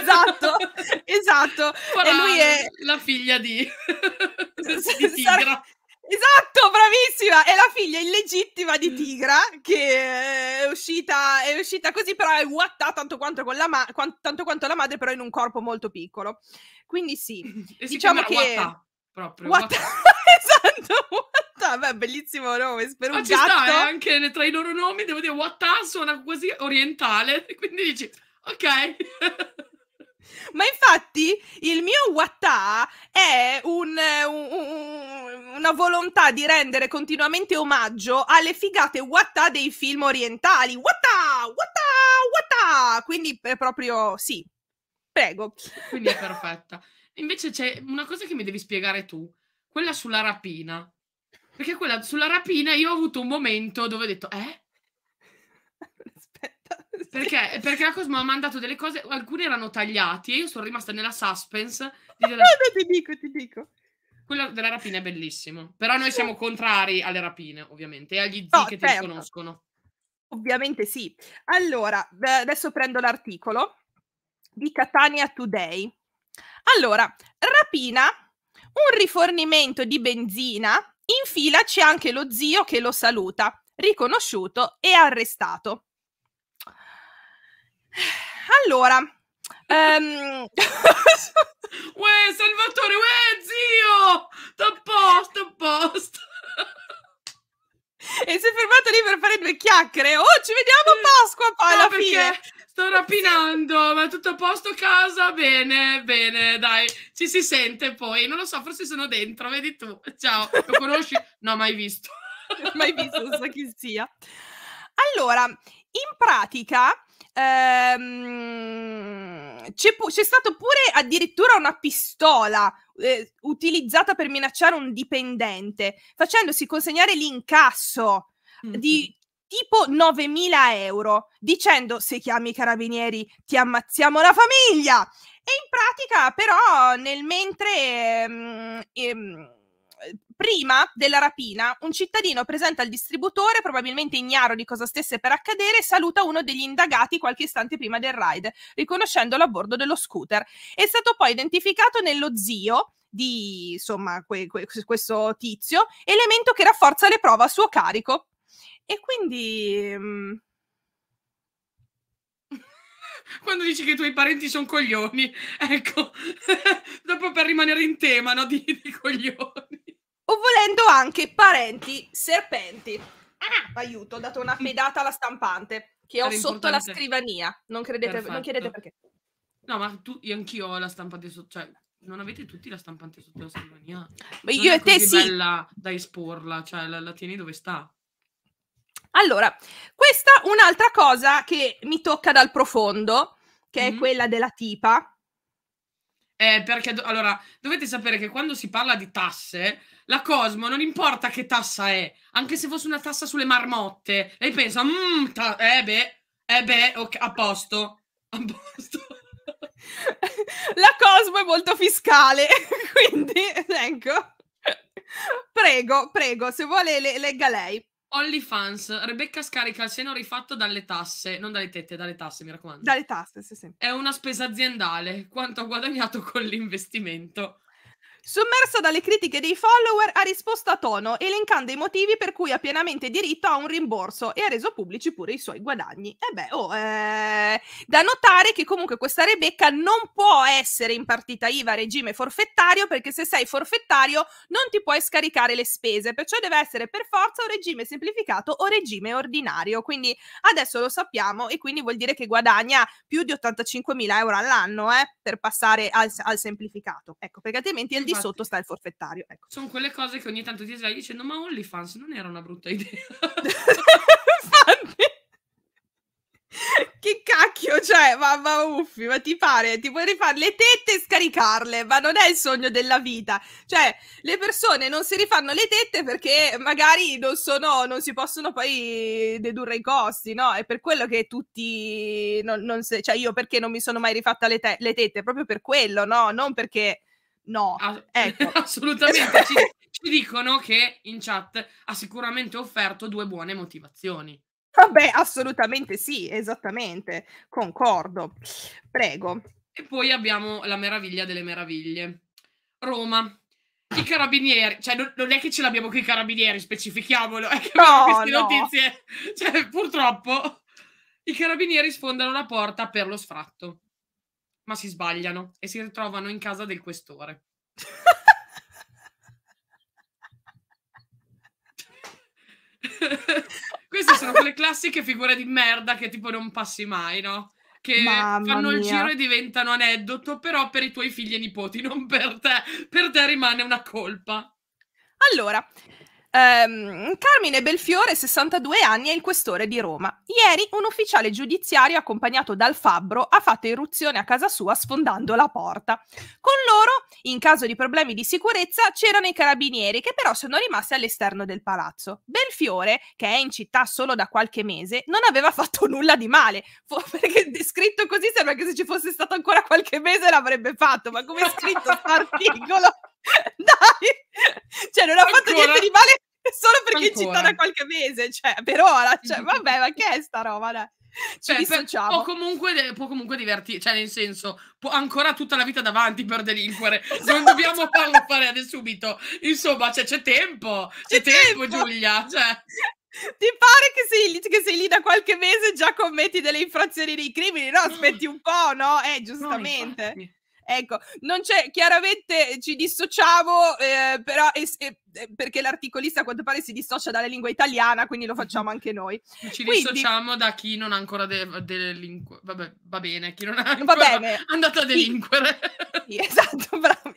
esatto, esatto. Farà e lui è la figlia di, di Tigra. Esatto, bravissima! È la figlia illegittima di Tigra che è uscita, è uscita così, però è guattata tanto, ma- tanto quanto, la madre, però in un corpo molto piccolo. Quindi sì, e diciamo che... Wattà proprio. What what esatto, what Beh, bellissimo nome, spero Ma un ci sta, eh, anche tra i loro nomi, devo dire, Watta suona quasi orientale, quindi dici, ok. Ma infatti il mio wattà è un, un, una volontà di rendere continuamente omaggio alle figate wattà dei film orientali. Wattà, wattà, wattà! Quindi è proprio sì. Prego. Quindi è perfetta. Invece c'è una cosa che mi devi spiegare tu, quella sulla rapina. Perché quella sulla rapina io ho avuto un momento dove ho detto, eh? Aspetta. Perché? Perché la Cosmo ha mandato delle cose, alcune erano tagliate e io sono rimasta nella suspense. Di della... no, ti dico, ti dico. Quella della rapina è bellissimo. Però noi siamo contrari alle rapine, ovviamente, e agli zii no, che certo. ti conoscono. Ovviamente sì. Allora, adesso prendo l'articolo di Catania Today. Allora, rapina, un rifornimento di benzina, in fila c'è anche lo zio che lo saluta, riconosciuto e arrestato. Allora, um... uè, Salvatore, uè, zio, a posto, a posto. E si è fermato lì per fare due chiacchiere. Oh, ci vediamo eh, a Pasqua poi no, alla perché... fine Sto rapinando, ma tutto a posto casa? Bene, bene, dai, ci si sente poi. Non lo so, forse sono dentro, vedi tu. Ciao, lo conosci? No, mai visto. mai visto, non so chi sia. Allora, in pratica ehm, c'è, pu- c'è stata pure addirittura una pistola eh, utilizzata per minacciare un dipendente, facendosi consegnare l'incasso di tipo 9.000 euro, dicendo se chiami i carabinieri ti ammazziamo la famiglia. E in pratica però nel mentre... Ehm, ehm, prima della rapina, un cittadino presenta al distributore, probabilmente ignaro di cosa stesse per accadere, e saluta uno degli indagati qualche istante prima del ride, riconoscendolo a bordo dello scooter. È stato poi identificato nello zio di insomma, que- que- questo tizio, elemento che rafforza le prove a suo carico. E quindi... Mm, Quando dici che i tuoi parenti sono coglioni, ecco, dopo per rimanere in tema, no, di, di coglioni. O volendo anche parenti serpenti. Ah, aiuto, ho dato una pedata mm. alla stampante che Era ho sotto importante. la scrivania. Non, credete, Perfetto. non chiedete perché. No, ma tu, io anch'io ho la stampante sotto, cioè, non avete tutti la stampante sotto la scrivania? Ma io e te sì. È bella da esporla, cioè la, la tieni dove sta. Allora, questa è un'altra cosa che mi tocca dal profondo, che mm-hmm. è quella della tipa. Eh, perché do- allora dovete sapere che quando si parla di tasse, la Cosmo non importa che tassa è, anche se fosse una tassa sulle marmotte, lei pensa, mm, ta- eh beh, eh beh, okay, a posto, a posto. la Cosmo è molto fiscale, quindi ecco. Prego, prego, se vuole le- legga lei. OnlyFans, Rebecca scarica il seno rifatto dalle tasse, non dalle tette, dalle tasse, mi raccomando. Dalle tasse, sì, sì. È una spesa aziendale, quanto ha guadagnato con l'investimento. Sommerso dalle critiche dei follower, ha risposto a tono elencando i motivi per cui ha pienamente diritto a un rimborso e ha reso pubblici pure i suoi guadagni. E beh, oh, eh, da notare che comunque questa Rebecca non può essere in partita IVA regime forfettario perché se sei forfettario non ti puoi scaricare le spese, perciò deve essere per forza un regime semplificato o regime ordinario. Quindi adesso lo sappiamo e quindi vuol dire che guadagna più di 85.000 euro all'anno eh, per passare al, al semplificato. Ecco, perché altrimenti il di sotto sta il forfettario. Ecco. Sono quelle cose che ogni tanto ti svegli dicendo ma OnlyFans non era una brutta idea. Infatti. Che cacchio, cioè, mamma uffi, ma ti pare? Ti puoi rifare le tette e scaricarle, ma non è il sogno della vita. Cioè, le persone non si rifanno le tette perché magari non, sono, non si possono poi dedurre i costi, no? È per quello che tutti, non, non se, cioè io perché non mi sono mai rifatta le, te- le tette, proprio per quello, no? Non perché No, Ass- ah, ecco. assolutamente. ci, ci dicono che in chat ha sicuramente offerto due buone motivazioni. Vabbè, ah, assolutamente sì, esattamente, concordo. Prego. E poi abbiamo la meraviglia delle meraviglie. Roma. I carabinieri, cioè non, non è che ce l'abbiamo con i carabinieri, specifichiamolo, è che no, queste no. notizie, cioè purtroppo i carabinieri sfondano la porta per lo sfratto ma si sbagliano e si ritrovano in casa del questore. Queste sono quelle classiche figure di merda che tipo non passi mai, no? Che Mamma fanno il mia. giro e diventano aneddoto, però per i tuoi figli e nipoti, non per te. Per te rimane una colpa. Allora, Um, Carmine Belfiore, 62 anni, è il questore di Roma. Ieri un ufficiale giudiziario accompagnato dal fabbro ha fatto irruzione a casa sua sfondando la porta. Con loro, in caso di problemi di sicurezza, c'erano i carabinieri che però sono rimasti all'esterno del palazzo. Belfiore, che è in città solo da qualche mese, non aveva fatto nulla di male, perché descritto così sembra che se ci fosse stato ancora qualche mese l'avrebbe fatto, ma come è scritto l'articolo? Dai! Cioè, non ha fatto niente di male solo perché Ancora. è in città da qualche mese, cioè, per ora. Cioè, vabbè, ma che è sta roba, dai? Ci cioè, per, può comunque, può comunque divertirsi, cioè nel senso, può ancora tutta la vita davanti per delinquere. Non esatto. dobbiamo farlo fare adesso subito. Insomma, cioè, c'è tempo, c'è, c'è tempo, tempo, Giulia. Cioè. Ti pare che sei, lì, che sei, lì, da qualche mese già commetti delle infrazioni dei crimini? No, aspetti un po', no? Eh, giustamente. No, Ecco, non c'è, chiaramente ci dissociavo, eh, però es, eh, perché l'articolista a quanto pare si dissocia dalla lingua italiana, quindi lo facciamo anche noi. Ci quindi... dissociamo da chi non ha ancora delinquito. De vabbè, va bene, chi non ha ancora va bene. andato a delinquere. Sì, sì esatto, bravo.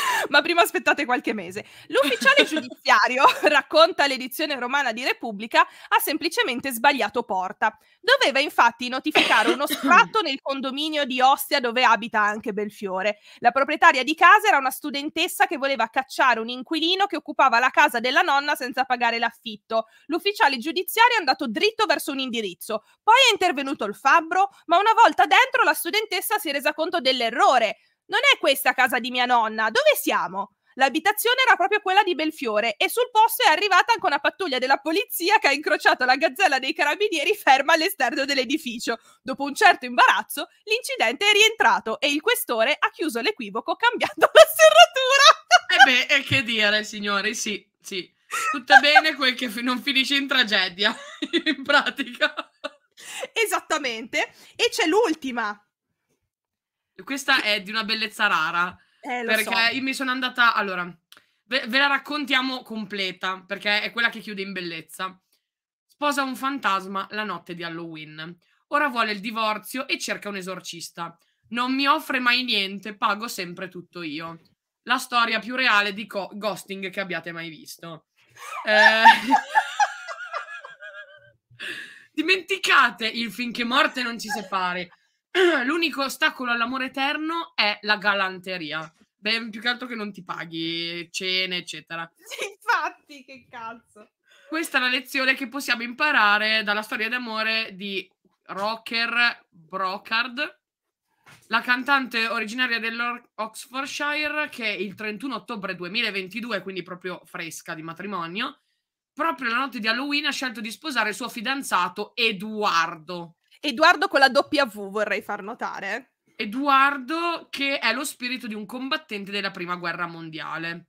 ma prima aspettate qualche mese. L'ufficiale giudiziario, racconta l'edizione romana di Repubblica, ha semplicemente sbagliato porta. Doveva infatti notificare uno sfratto nel condominio di Ostia dove abita anche Belfiore. La proprietaria di casa era una studentessa che voleva cacciare un inquilino che occupava la casa della nonna senza pagare l'affitto. L'ufficiale giudiziario è andato dritto verso un indirizzo, poi è intervenuto il fabbro, ma una volta dentro la studentessa si è resa conto dell'errore non è questa casa di mia nonna, dove siamo? L'abitazione era proprio quella di Belfiore e sul posto è arrivata anche una pattuglia della polizia che ha incrociato la gazzella dei carabinieri ferma all'esterno dell'edificio. Dopo un certo imbarazzo, l'incidente è rientrato e il questore ha chiuso l'equivoco cambiando la serratura. E eh beh, e che dire, signori, sì, sì. Tutto bene quel che non finisce in tragedia, in pratica. Esattamente. E c'è l'ultima, questa è di una bellezza rara. Eh, perché so. io mi sono andata. Allora, ve, ve, la raccontiamo completa perché è quella che chiude in bellezza. Sposa un fantasma la notte di Halloween. Ora vuole il divorzio e cerca un esorcista. Non mi offre mai niente, pago sempre tutto io. La storia più reale di co- ghosting che abbiate mai visto. Eh... Dimenticate il finché morte non ci separi. l'unico ostacolo all'amore eterno è la galanteria. Beh, più che altro che non ti paghi cene, eccetera. Sì, infatti, che cazzo. Questa è la lezione che possiamo imparare dalla storia d'amore di Rocker Brocard, la cantante originaria dell'Oxfordshire che il 31 ottobre 2022, quindi proprio fresca di matrimonio, proprio la notte di Halloween ha scelto di sposare il suo fidanzato Eduardo Edoardo con la W vorrei far notare. Edoardo che è lo spirito di un combattente della prima guerra mondiale.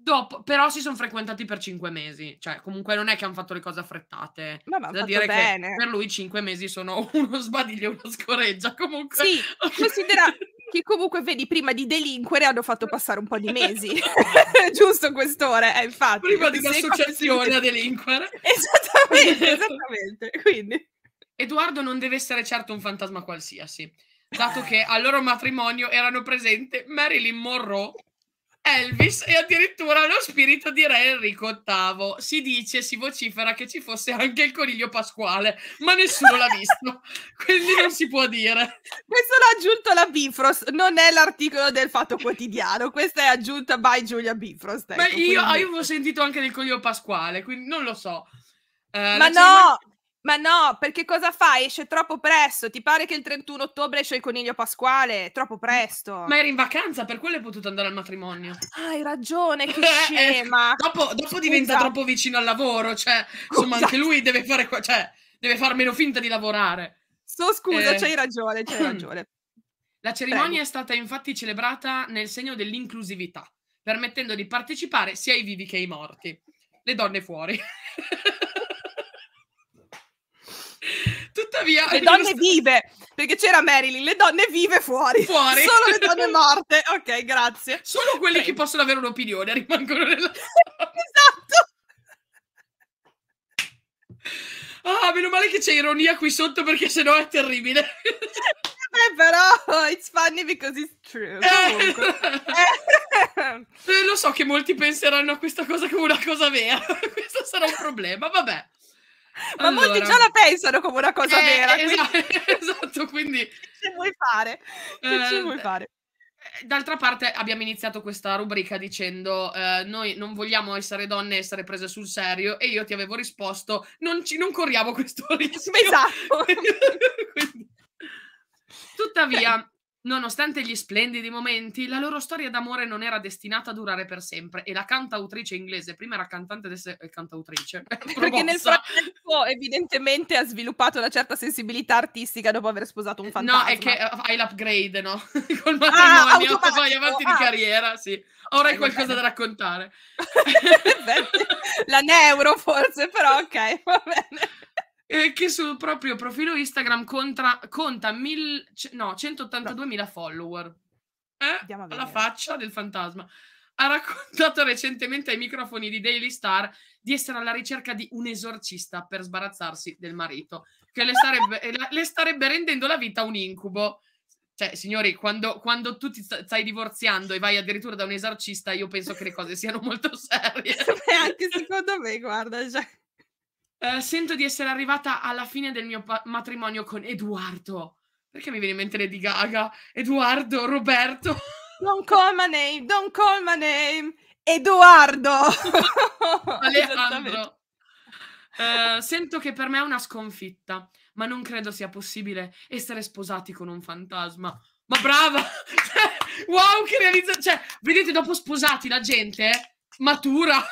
Dopo, però si sono frequentati per cinque mesi, cioè comunque non è che hanno fatto le cose affrettate. Ma va, da dire bene. che per lui cinque mesi sono uno sbadiglio e una scoreggia comunque. Sì, considera che comunque vedi prima di delinquere hanno fatto passare un po' di mesi, giusto quest'ora, eh, infatti. Prima di un'associazione a delinquere. Esattamente, esattamente, quindi... Edoardo non deve essere certo un fantasma qualsiasi, dato che al loro matrimonio erano presenti Marilyn Monroe, Elvis e addirittura lo spirito di Re Enrico VIII. Si dice, si vocifera che ci fosse anche il coniglio pasquale, ma nessuno l'ha visto, quindi non si può dire. Questo l'ha aggiunto la Bifrost, non è l'articolo del Fatto Quotidiano, questa è aggiunta by Giulia Bifrost. Ecco, ma io, quindi... io avevo sentito anche del coniglio pasquale, quindi non lo so. Eh, ma no, ma no, perché cosa fai? Esce troppo presto. Ti pare che il 31 ottobre esce il coniglio pasquale? troppo presto. Ma eri in vacanza, per quello hai potuto andare al matrimonio. hai ragione, che eh, eh, scema. dopo, dopo diventa troppo vicino al lavoro, cioè, insomma, scusa. anche lui deve fare, cioè, deve far meno finta di lavorare. So scusa, eh. c'hai ragione, c'hai ragione. La cerimonia Prego. è stata infatti celebrata nel segno dell'inclusività, permettendo di partecipare sia ai vivi che ai morti. Le donne fuori. Tuttavia, le donne st- vive, perché c'era Marilyn, le donne vive fuori. fuori. Solo le donne morte. Ok, grazie. Solo quelle okay. che possono avere un'opinione rimangono nella Esatto. Ah, meno male che c'è ironia qui sotto perché sennò è terribile. Beh, però it's funny because it's true. Eh. Eh, lo so che molti penseranno a questa cosa come una cosa vera. Questo sarà un problema, vabbè. Ma allora... molti già la pensano come una cosa eh, vera. Eh, esatto, esatto, quindi... esatto, quindi... Che vuoi fare? Che eh, ci vuoi fare? Eh, d'altra parte abbiamo iniziato questa rubrica dicendo eh, noi non vogliamo essere donne e essere prese sul serio e io ti avevo risposto non, ci, non corriamo questo rischio. Esatto. quindi... Tuttavia, Nonostante gli splendidi momenti, la loro storia d'amore non era destinata a durare per sempre e la cantautrice inglese, prima era cantante, adesso è cantautrice. Perché nel frattempo evidentemente ha sviluppato una certa sensibilità artistica dopo aver sposato un eh, fantasma. No, è che eh, hai l'upgrade, no? Col ah, matrimonio, ah, vai avanti ah. di carriera, sì. Ora hai qualcosa da raccontare. la neuro forse, però ok, va bene eh, che sul proprio profilo Instagram contra, conta mil, no, 182.000 follower. Eh, alla faccia del fantasma. Ha raccontato recentemente ai microfoni di Daily Star di essere alla ricerca di un esorcista per sbarazzarsi del marito, che le starebbe, le starebbe rendendo la vita un incubo. Cioè, signori, quando, quando, tu ti stai divorziando e vai addirittura da un esorcista, io penso che le cose siano molto serie. Beh, anche secondo me, guarda, cioè... Eh, sento di essere arrivata alla fine del mio pa- matrimonio con Edoardo. Perché mi viene in mente Lady Gaga? Edoardo, Roberto. Don't call my name, don't call my name. Edoardo. Alejandro. Eh, sento che per me è una sconfitta, ma non credo sia possibile essere sposati con un fantasma. Ma brava! Cioè, wow, che realizzazione! Cioè, vedete, dopo sposati la gente eh, matura.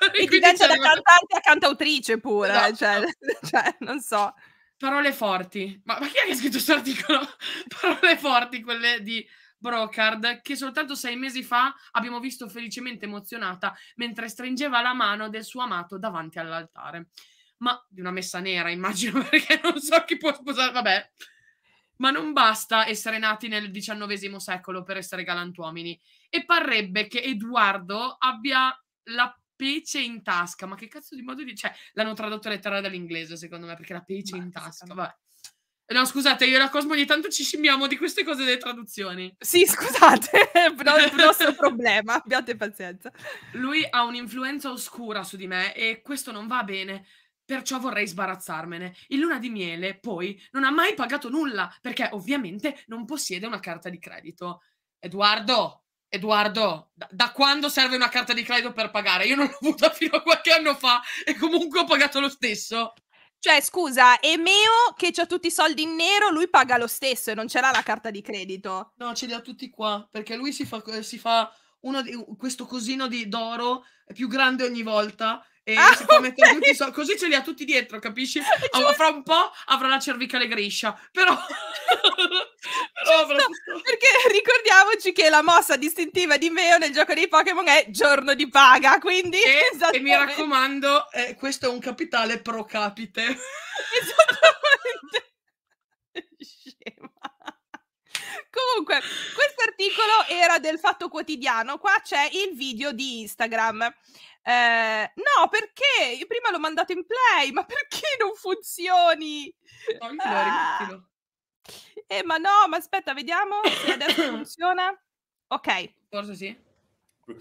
e diventa da cantante a cantautrice pure, no, esatto. cioè, cioè, non so. Parole forti. Ma, ma chi è che ha scritto questo articolo? Parole forti, quelle di Brocard, che soltanto sei mesi fa abbiamo visto felicemente emozionata mentre stringeva la mano del suo amato davanti all'altare. Ma di una messa nera, immagino, perché non so chi può sposare. Vabbè. Ma non basta essere nati nel XIX secolo per essere galantuomini. E parrebbe che Edoardo abbia la pece in tasca. Ma che cazzo di modo di... Cioè, l'hanno tradotto letterale dall'inglese, secondo me, perché la pece in tasca, vabbè. No, scusate, io e la Cosmo ogni tanto ci scimmiamo di queste cose delle traduzioni. Sì, scusate, però è il nostro problema, abbiate pazienza. Lui ha un'influenza oscura su di me e questo non va bene, perciò vorrei sbarazzarmene. Il Luna di Miele, poi, non ha mai pagato nulla, perché ovviamente non possiede una carta di credito. Edoardo, Edoardo, da, da, quando serve una carta di credito per pagare? Io non l'ho avuta fino a qualche anno fa e comunque ho pagato lo stesso. Cioè, scusa, Emeo che ha tutti i soldi in nero, lui paga lo stesso e non ce l'ha la carta di credito. No, ce li ha tutti qua, perché lui si fa, si fa uno di, questo cosino di d'oro più grande ogni volta e ah, si può okay. mettere tutti i soldi, così ce li ha tutti dietro, capisci? Fra un po' avrà la cervicale griscia, però... Giusto, perché ricordiamoci che la mossa distintiva di Meo nel gioco dei Pokémon è giorno di paga, quindi... E, e mi raccomando, eh, questo è un capitale pro capite. Esattamente. Scema. Comunque, questo articolo era del Fatto Quotidiano, qua c'è il video di Instagram. Eh, no, perché? Io prima l'ho mandato in play, ma perché non funzioni? No, io ah. rimettilo. Eh, ma no, ma aspetta, vediamo se adesso funziona. Ok. Forse sì. Do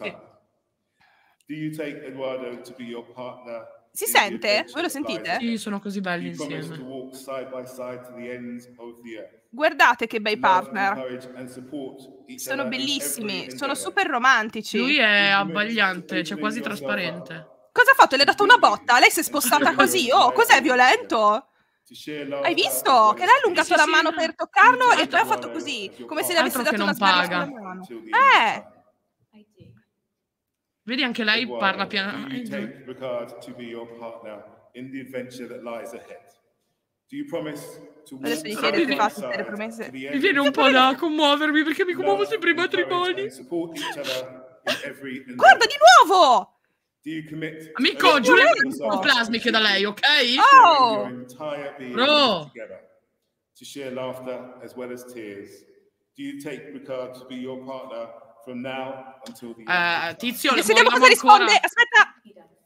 you take Eduardo to be your partner? Si sente? Voi lo sentite? Sì, sono così belli you insieme. To walk side by side to the ends of the earth. Guardate che bei partner. Sono bellissimi, sono super romantici. Lui è abbagliante, cioè quasi trasparente. Cosa ha fatto? Le ha dato una botta? Lei si è spostata così? Oh, cos'è violento? Hai visto? Che lei ha allungato sì, la sì, mano no. per toccarlo e poi ha fatto così, come se le avesse dato una sbarra mano. Eh! Vedi anche lei parla piano. Eh, Adesso mi chiede di farsi delle promesse. Mi viene un po' da commuovermi perché mi commuovo sempre i matrimoni. Guarda di nuovo! Do you commit? Amico, Giuliano plasmiche da Plasma, ok? Oh! Your entire being Bro. together to share laughter as well as tears. Do you take Ricard to be your partner from now until the end? uh, end? Tizio, vediamo cosa risponde. Ancora. Aspetta.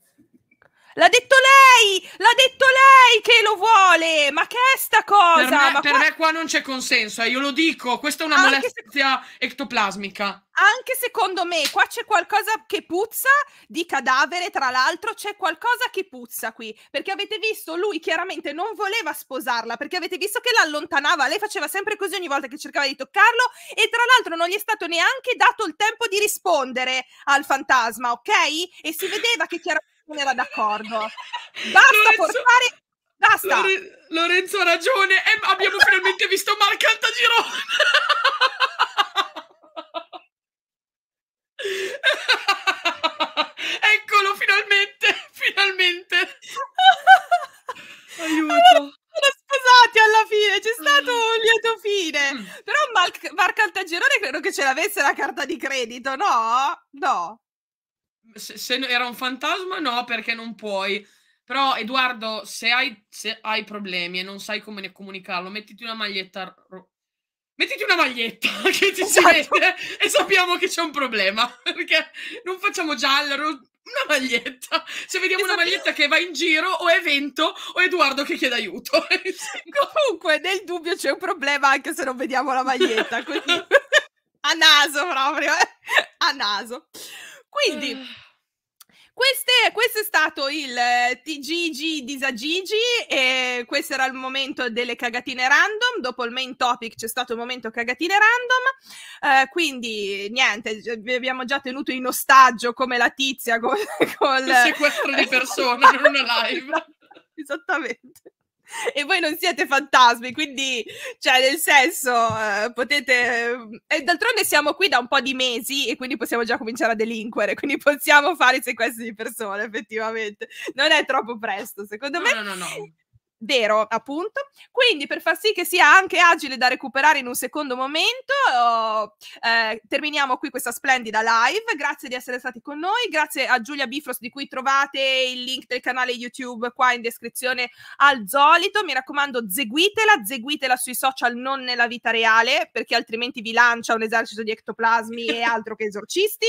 L'ha detto lei! L'ha detto lei che lo vuole! Ma che è sta cosa? Per me, Ma per qua... me qua non c'è consenso, eh, io lo dico. Questa è una Anche molestia se... ectoplasmica. Anche secondo me, qua c'è qualcosa che puzza di cadavere, tra l'altro, c'è qualcosa che puzza qui. Perché avete visto, lui chiaramente non voleva sposarla, perché avete visto che l'allontanava. Lei faceva sempre così ogni volta che cercava di toccarlo, e tra l'altro non gli è stato neanche dato il tempo di rispondere al fantasma, ok? E si vedeva che chiaramente non era d'accordo. Basta Lorenzo, portare... Basta! Lore, Lorenzo ha ragione, eh, abbiamo finalmente visto Marco Girone! Eccolo, finalmente! Finalmente! Aiuto! Sono sposati alla fine, c'è stato mm. un lieto fine. Mm. Però Marc, Marc Altagirone credo che ce l'avesse la carta di credito, no? No. Se, se, era un fantasma, no, perché non puoi. Però, Edoardo, se hai, se hai problemi e non sai come ne comunicarlo, mettiti una maglietta. Mettiti una maglietta che ti esatto. si vede e sappiamo che c'è un problema. Perché non facciamo giallo, una maglietta. Se vediamo esatto. una maglietta che va in giro, o è vento o Edoardo che chiede aiuto. Comunque, nel dubbio c'è un problema anche se non vediamo la maglietta. Quindi... a naso proprio, eh? a naso. Quindi, queste, questo è stato il eh, TGG Disagigi e questo era il momento delle cagatine random. Dopo il main topic c'è stato il momento cagatine random. Eh, quindi niente, vi abbiamo già tenuto in ostaggio come la tizia con, con il sequestro di persone in una live. Esatto, esattamente. e voi non siete fantasmi, quindi, cioè, nel senso, eh, potete... Eh, e d'altronde siamo qui da un po' di mesi e quindi possiamo già cominciare a delinquere, quindi possiamo fare sequestri di persone, effettivamente. Non è troppo presto, secondo no, me. No, no, no. Vero, appunto. Quindi per far sì che sia anche agile da recuperare in un secondo momento, oh, eh, terminiamo qui questa splendida live. Grazie di essere stati con noi, grazie a Giulia Bifros, di cui trovate il link del canale YouTube qua in descrizione al solito. Mi raccomando, seguitela, seguitela sui social, non nella vita reale, perché altrimenti vi lancia un esercito di ectoplasmi e altro che esorcisti.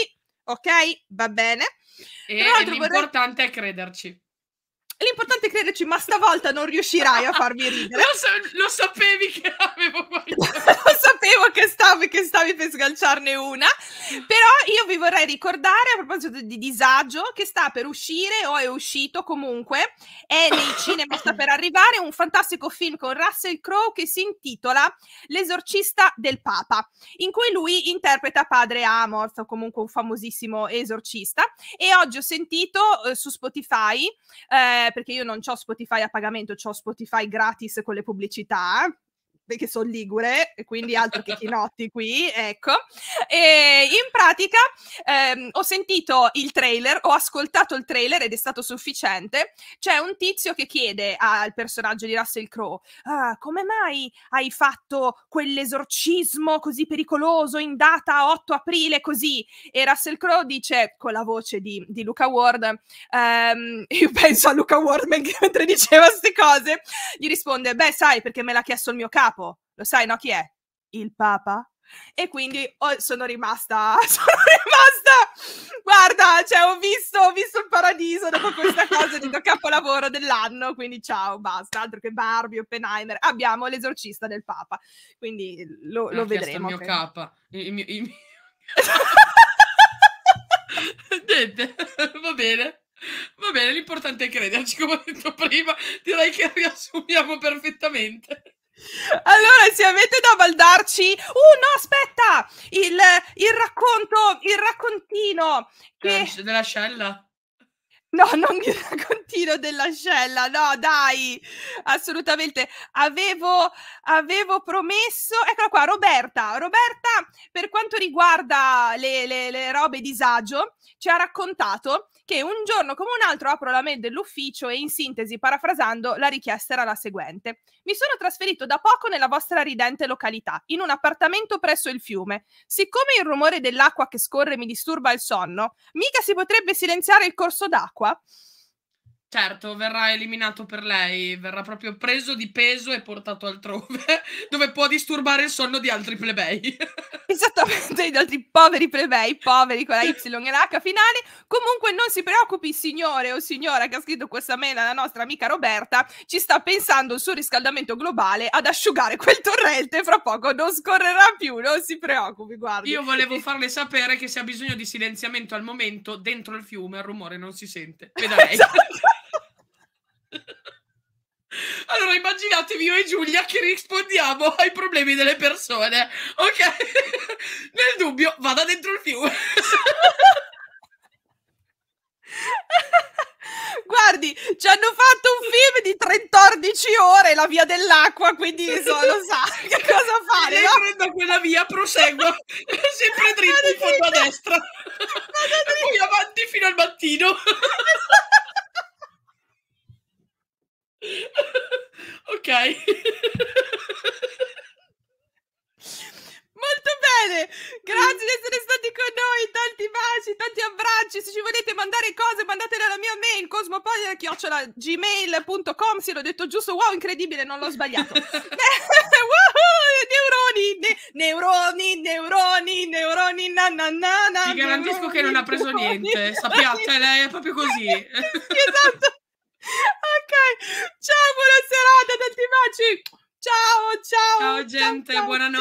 Ok? Va bene. E l'importante vorrei... è crederci. L'importante è crederci, ma stavolta non riuscirai a farmi ridere. lo, so, lo sapevi che avevo Lo sapevo che stavi, che stavi per sganciarne una. Però io vi vorrei ricordare, a proposito di disagio, che sta per uscire o è uscito comunque, è nei cinema, sta per arrivare un fantastico film con Russell Crowe che si intitola L'esorcista del Papa, in cui lui interpreta padre Amorth, comunque un famosissimo esorcista. E oggi ho sentito eh, su Spotify... Eh, perché io non ho Spotify a pagamento, ho Spotify gratis con le pubblicità perché sono ligure, e quindi altro che chinotti qui, ecco. E in pratica ehm, ho sentito il trailer, ho ascoltato il trailer ed è stato sufficiente. C'è un tizio che chiede al personaggio di Russell Crowe, ah, come mai hai fatto quell'esorcismo così pericoloso in data 8 aprile così? E Russell Crowe dice con la voce di, di Luca Ward, ehm, io penso a Luca Ward mentre diceva queste cose, gli risponde, beh sai perché me l'ha chiesto il mio capo capo. Lo sai, no? Chi è? Il Papa. E quindi oh, sono rimasta, sono rimasta, guarda, cioè ho visto, ho visto il paradiso dopo questa cosa, di capolavoro dell'anno, quindi ciao, basta, altro che Barbie, Oppenheimer, abbiamo l'esorcista del Papa, quindi lo, lo vedremo. Il mio capa, il mio... Il mio... Niente, va bene. Va bene, l'importante è crederci, come ho detto prima, direi che riassumiamo perfettamente. Allora, se avete da baldarci, uh no, aspetta, il, il racconto, il raccontino che... Eh, dell'ascella? No, non il raccontino dell'ascella, no, dai, assolutamente. Avevo, avevo promesso, eccola qua, Roberta. Roberta, per quanto riguarda le, le, le robe disagio, ci ha raccontato che un giorno come un altro apro la mail dell'ufficio e in sintesi, parafrasando, la richiesta era la seguente. Mi sono trasferito da poco nella vostra ridente località, in un appartamento presso il fiume. Siccome il rumore dell'acqua che scorre mi disturba il sonno, mica si potrebbe silenziare il corso d'acqua? Certo, verrà eliminato per lei, verrà proprio preso di peso e portato altrove, dove può disturbare il sonno di altri plebei. Esattamente, di altri poveri plebei, poveri con la Y e la H finale. Comunque non si preoccupi, signore o signora che ha scritto questa mail alla nostra amica Roberta, ci sta pensando il suo riscaldamento globale ad asciugare quel torrente, fra poco non scorrerà più, non si preoccupi, guardi. Io volevo farle sapere che se ha bisogno di silenziamento al momento, dentro il fiume il rumore non si sente. Vedrai. Allora immaginatevi io e Giulia che rispondiamo ai problemi delle persone, ok? Nel dubbio vada dentro il fiume. Guardi, ci hanno fatto un film di 14 ore la via dell'acqua, quindi so, lo sa che cosa fare. Io no? prendo quella via, proseguo sempre dritto in fondo a destra, e poi avanti fino al mattino. ok. Molto bene, grazie di essere stati con noi, tanti baci, tanti abbracci, se ci volete mandare cose mandatele alla mia mail cosmopolita.gmail.com, sì l'ho detto giusto, wow incredibile, non l'ho sbagliato. neuroni, ne- neuroni, neuroni, neuroni, na na na na. Vi garantisco che non ha preso niente, sappiate, cioè, lei è proprio così. esatto. Ok, ciao, buona serata, tanti baci. Ciao, ciao. Ciao gente, ciao, ciao. buonanotte.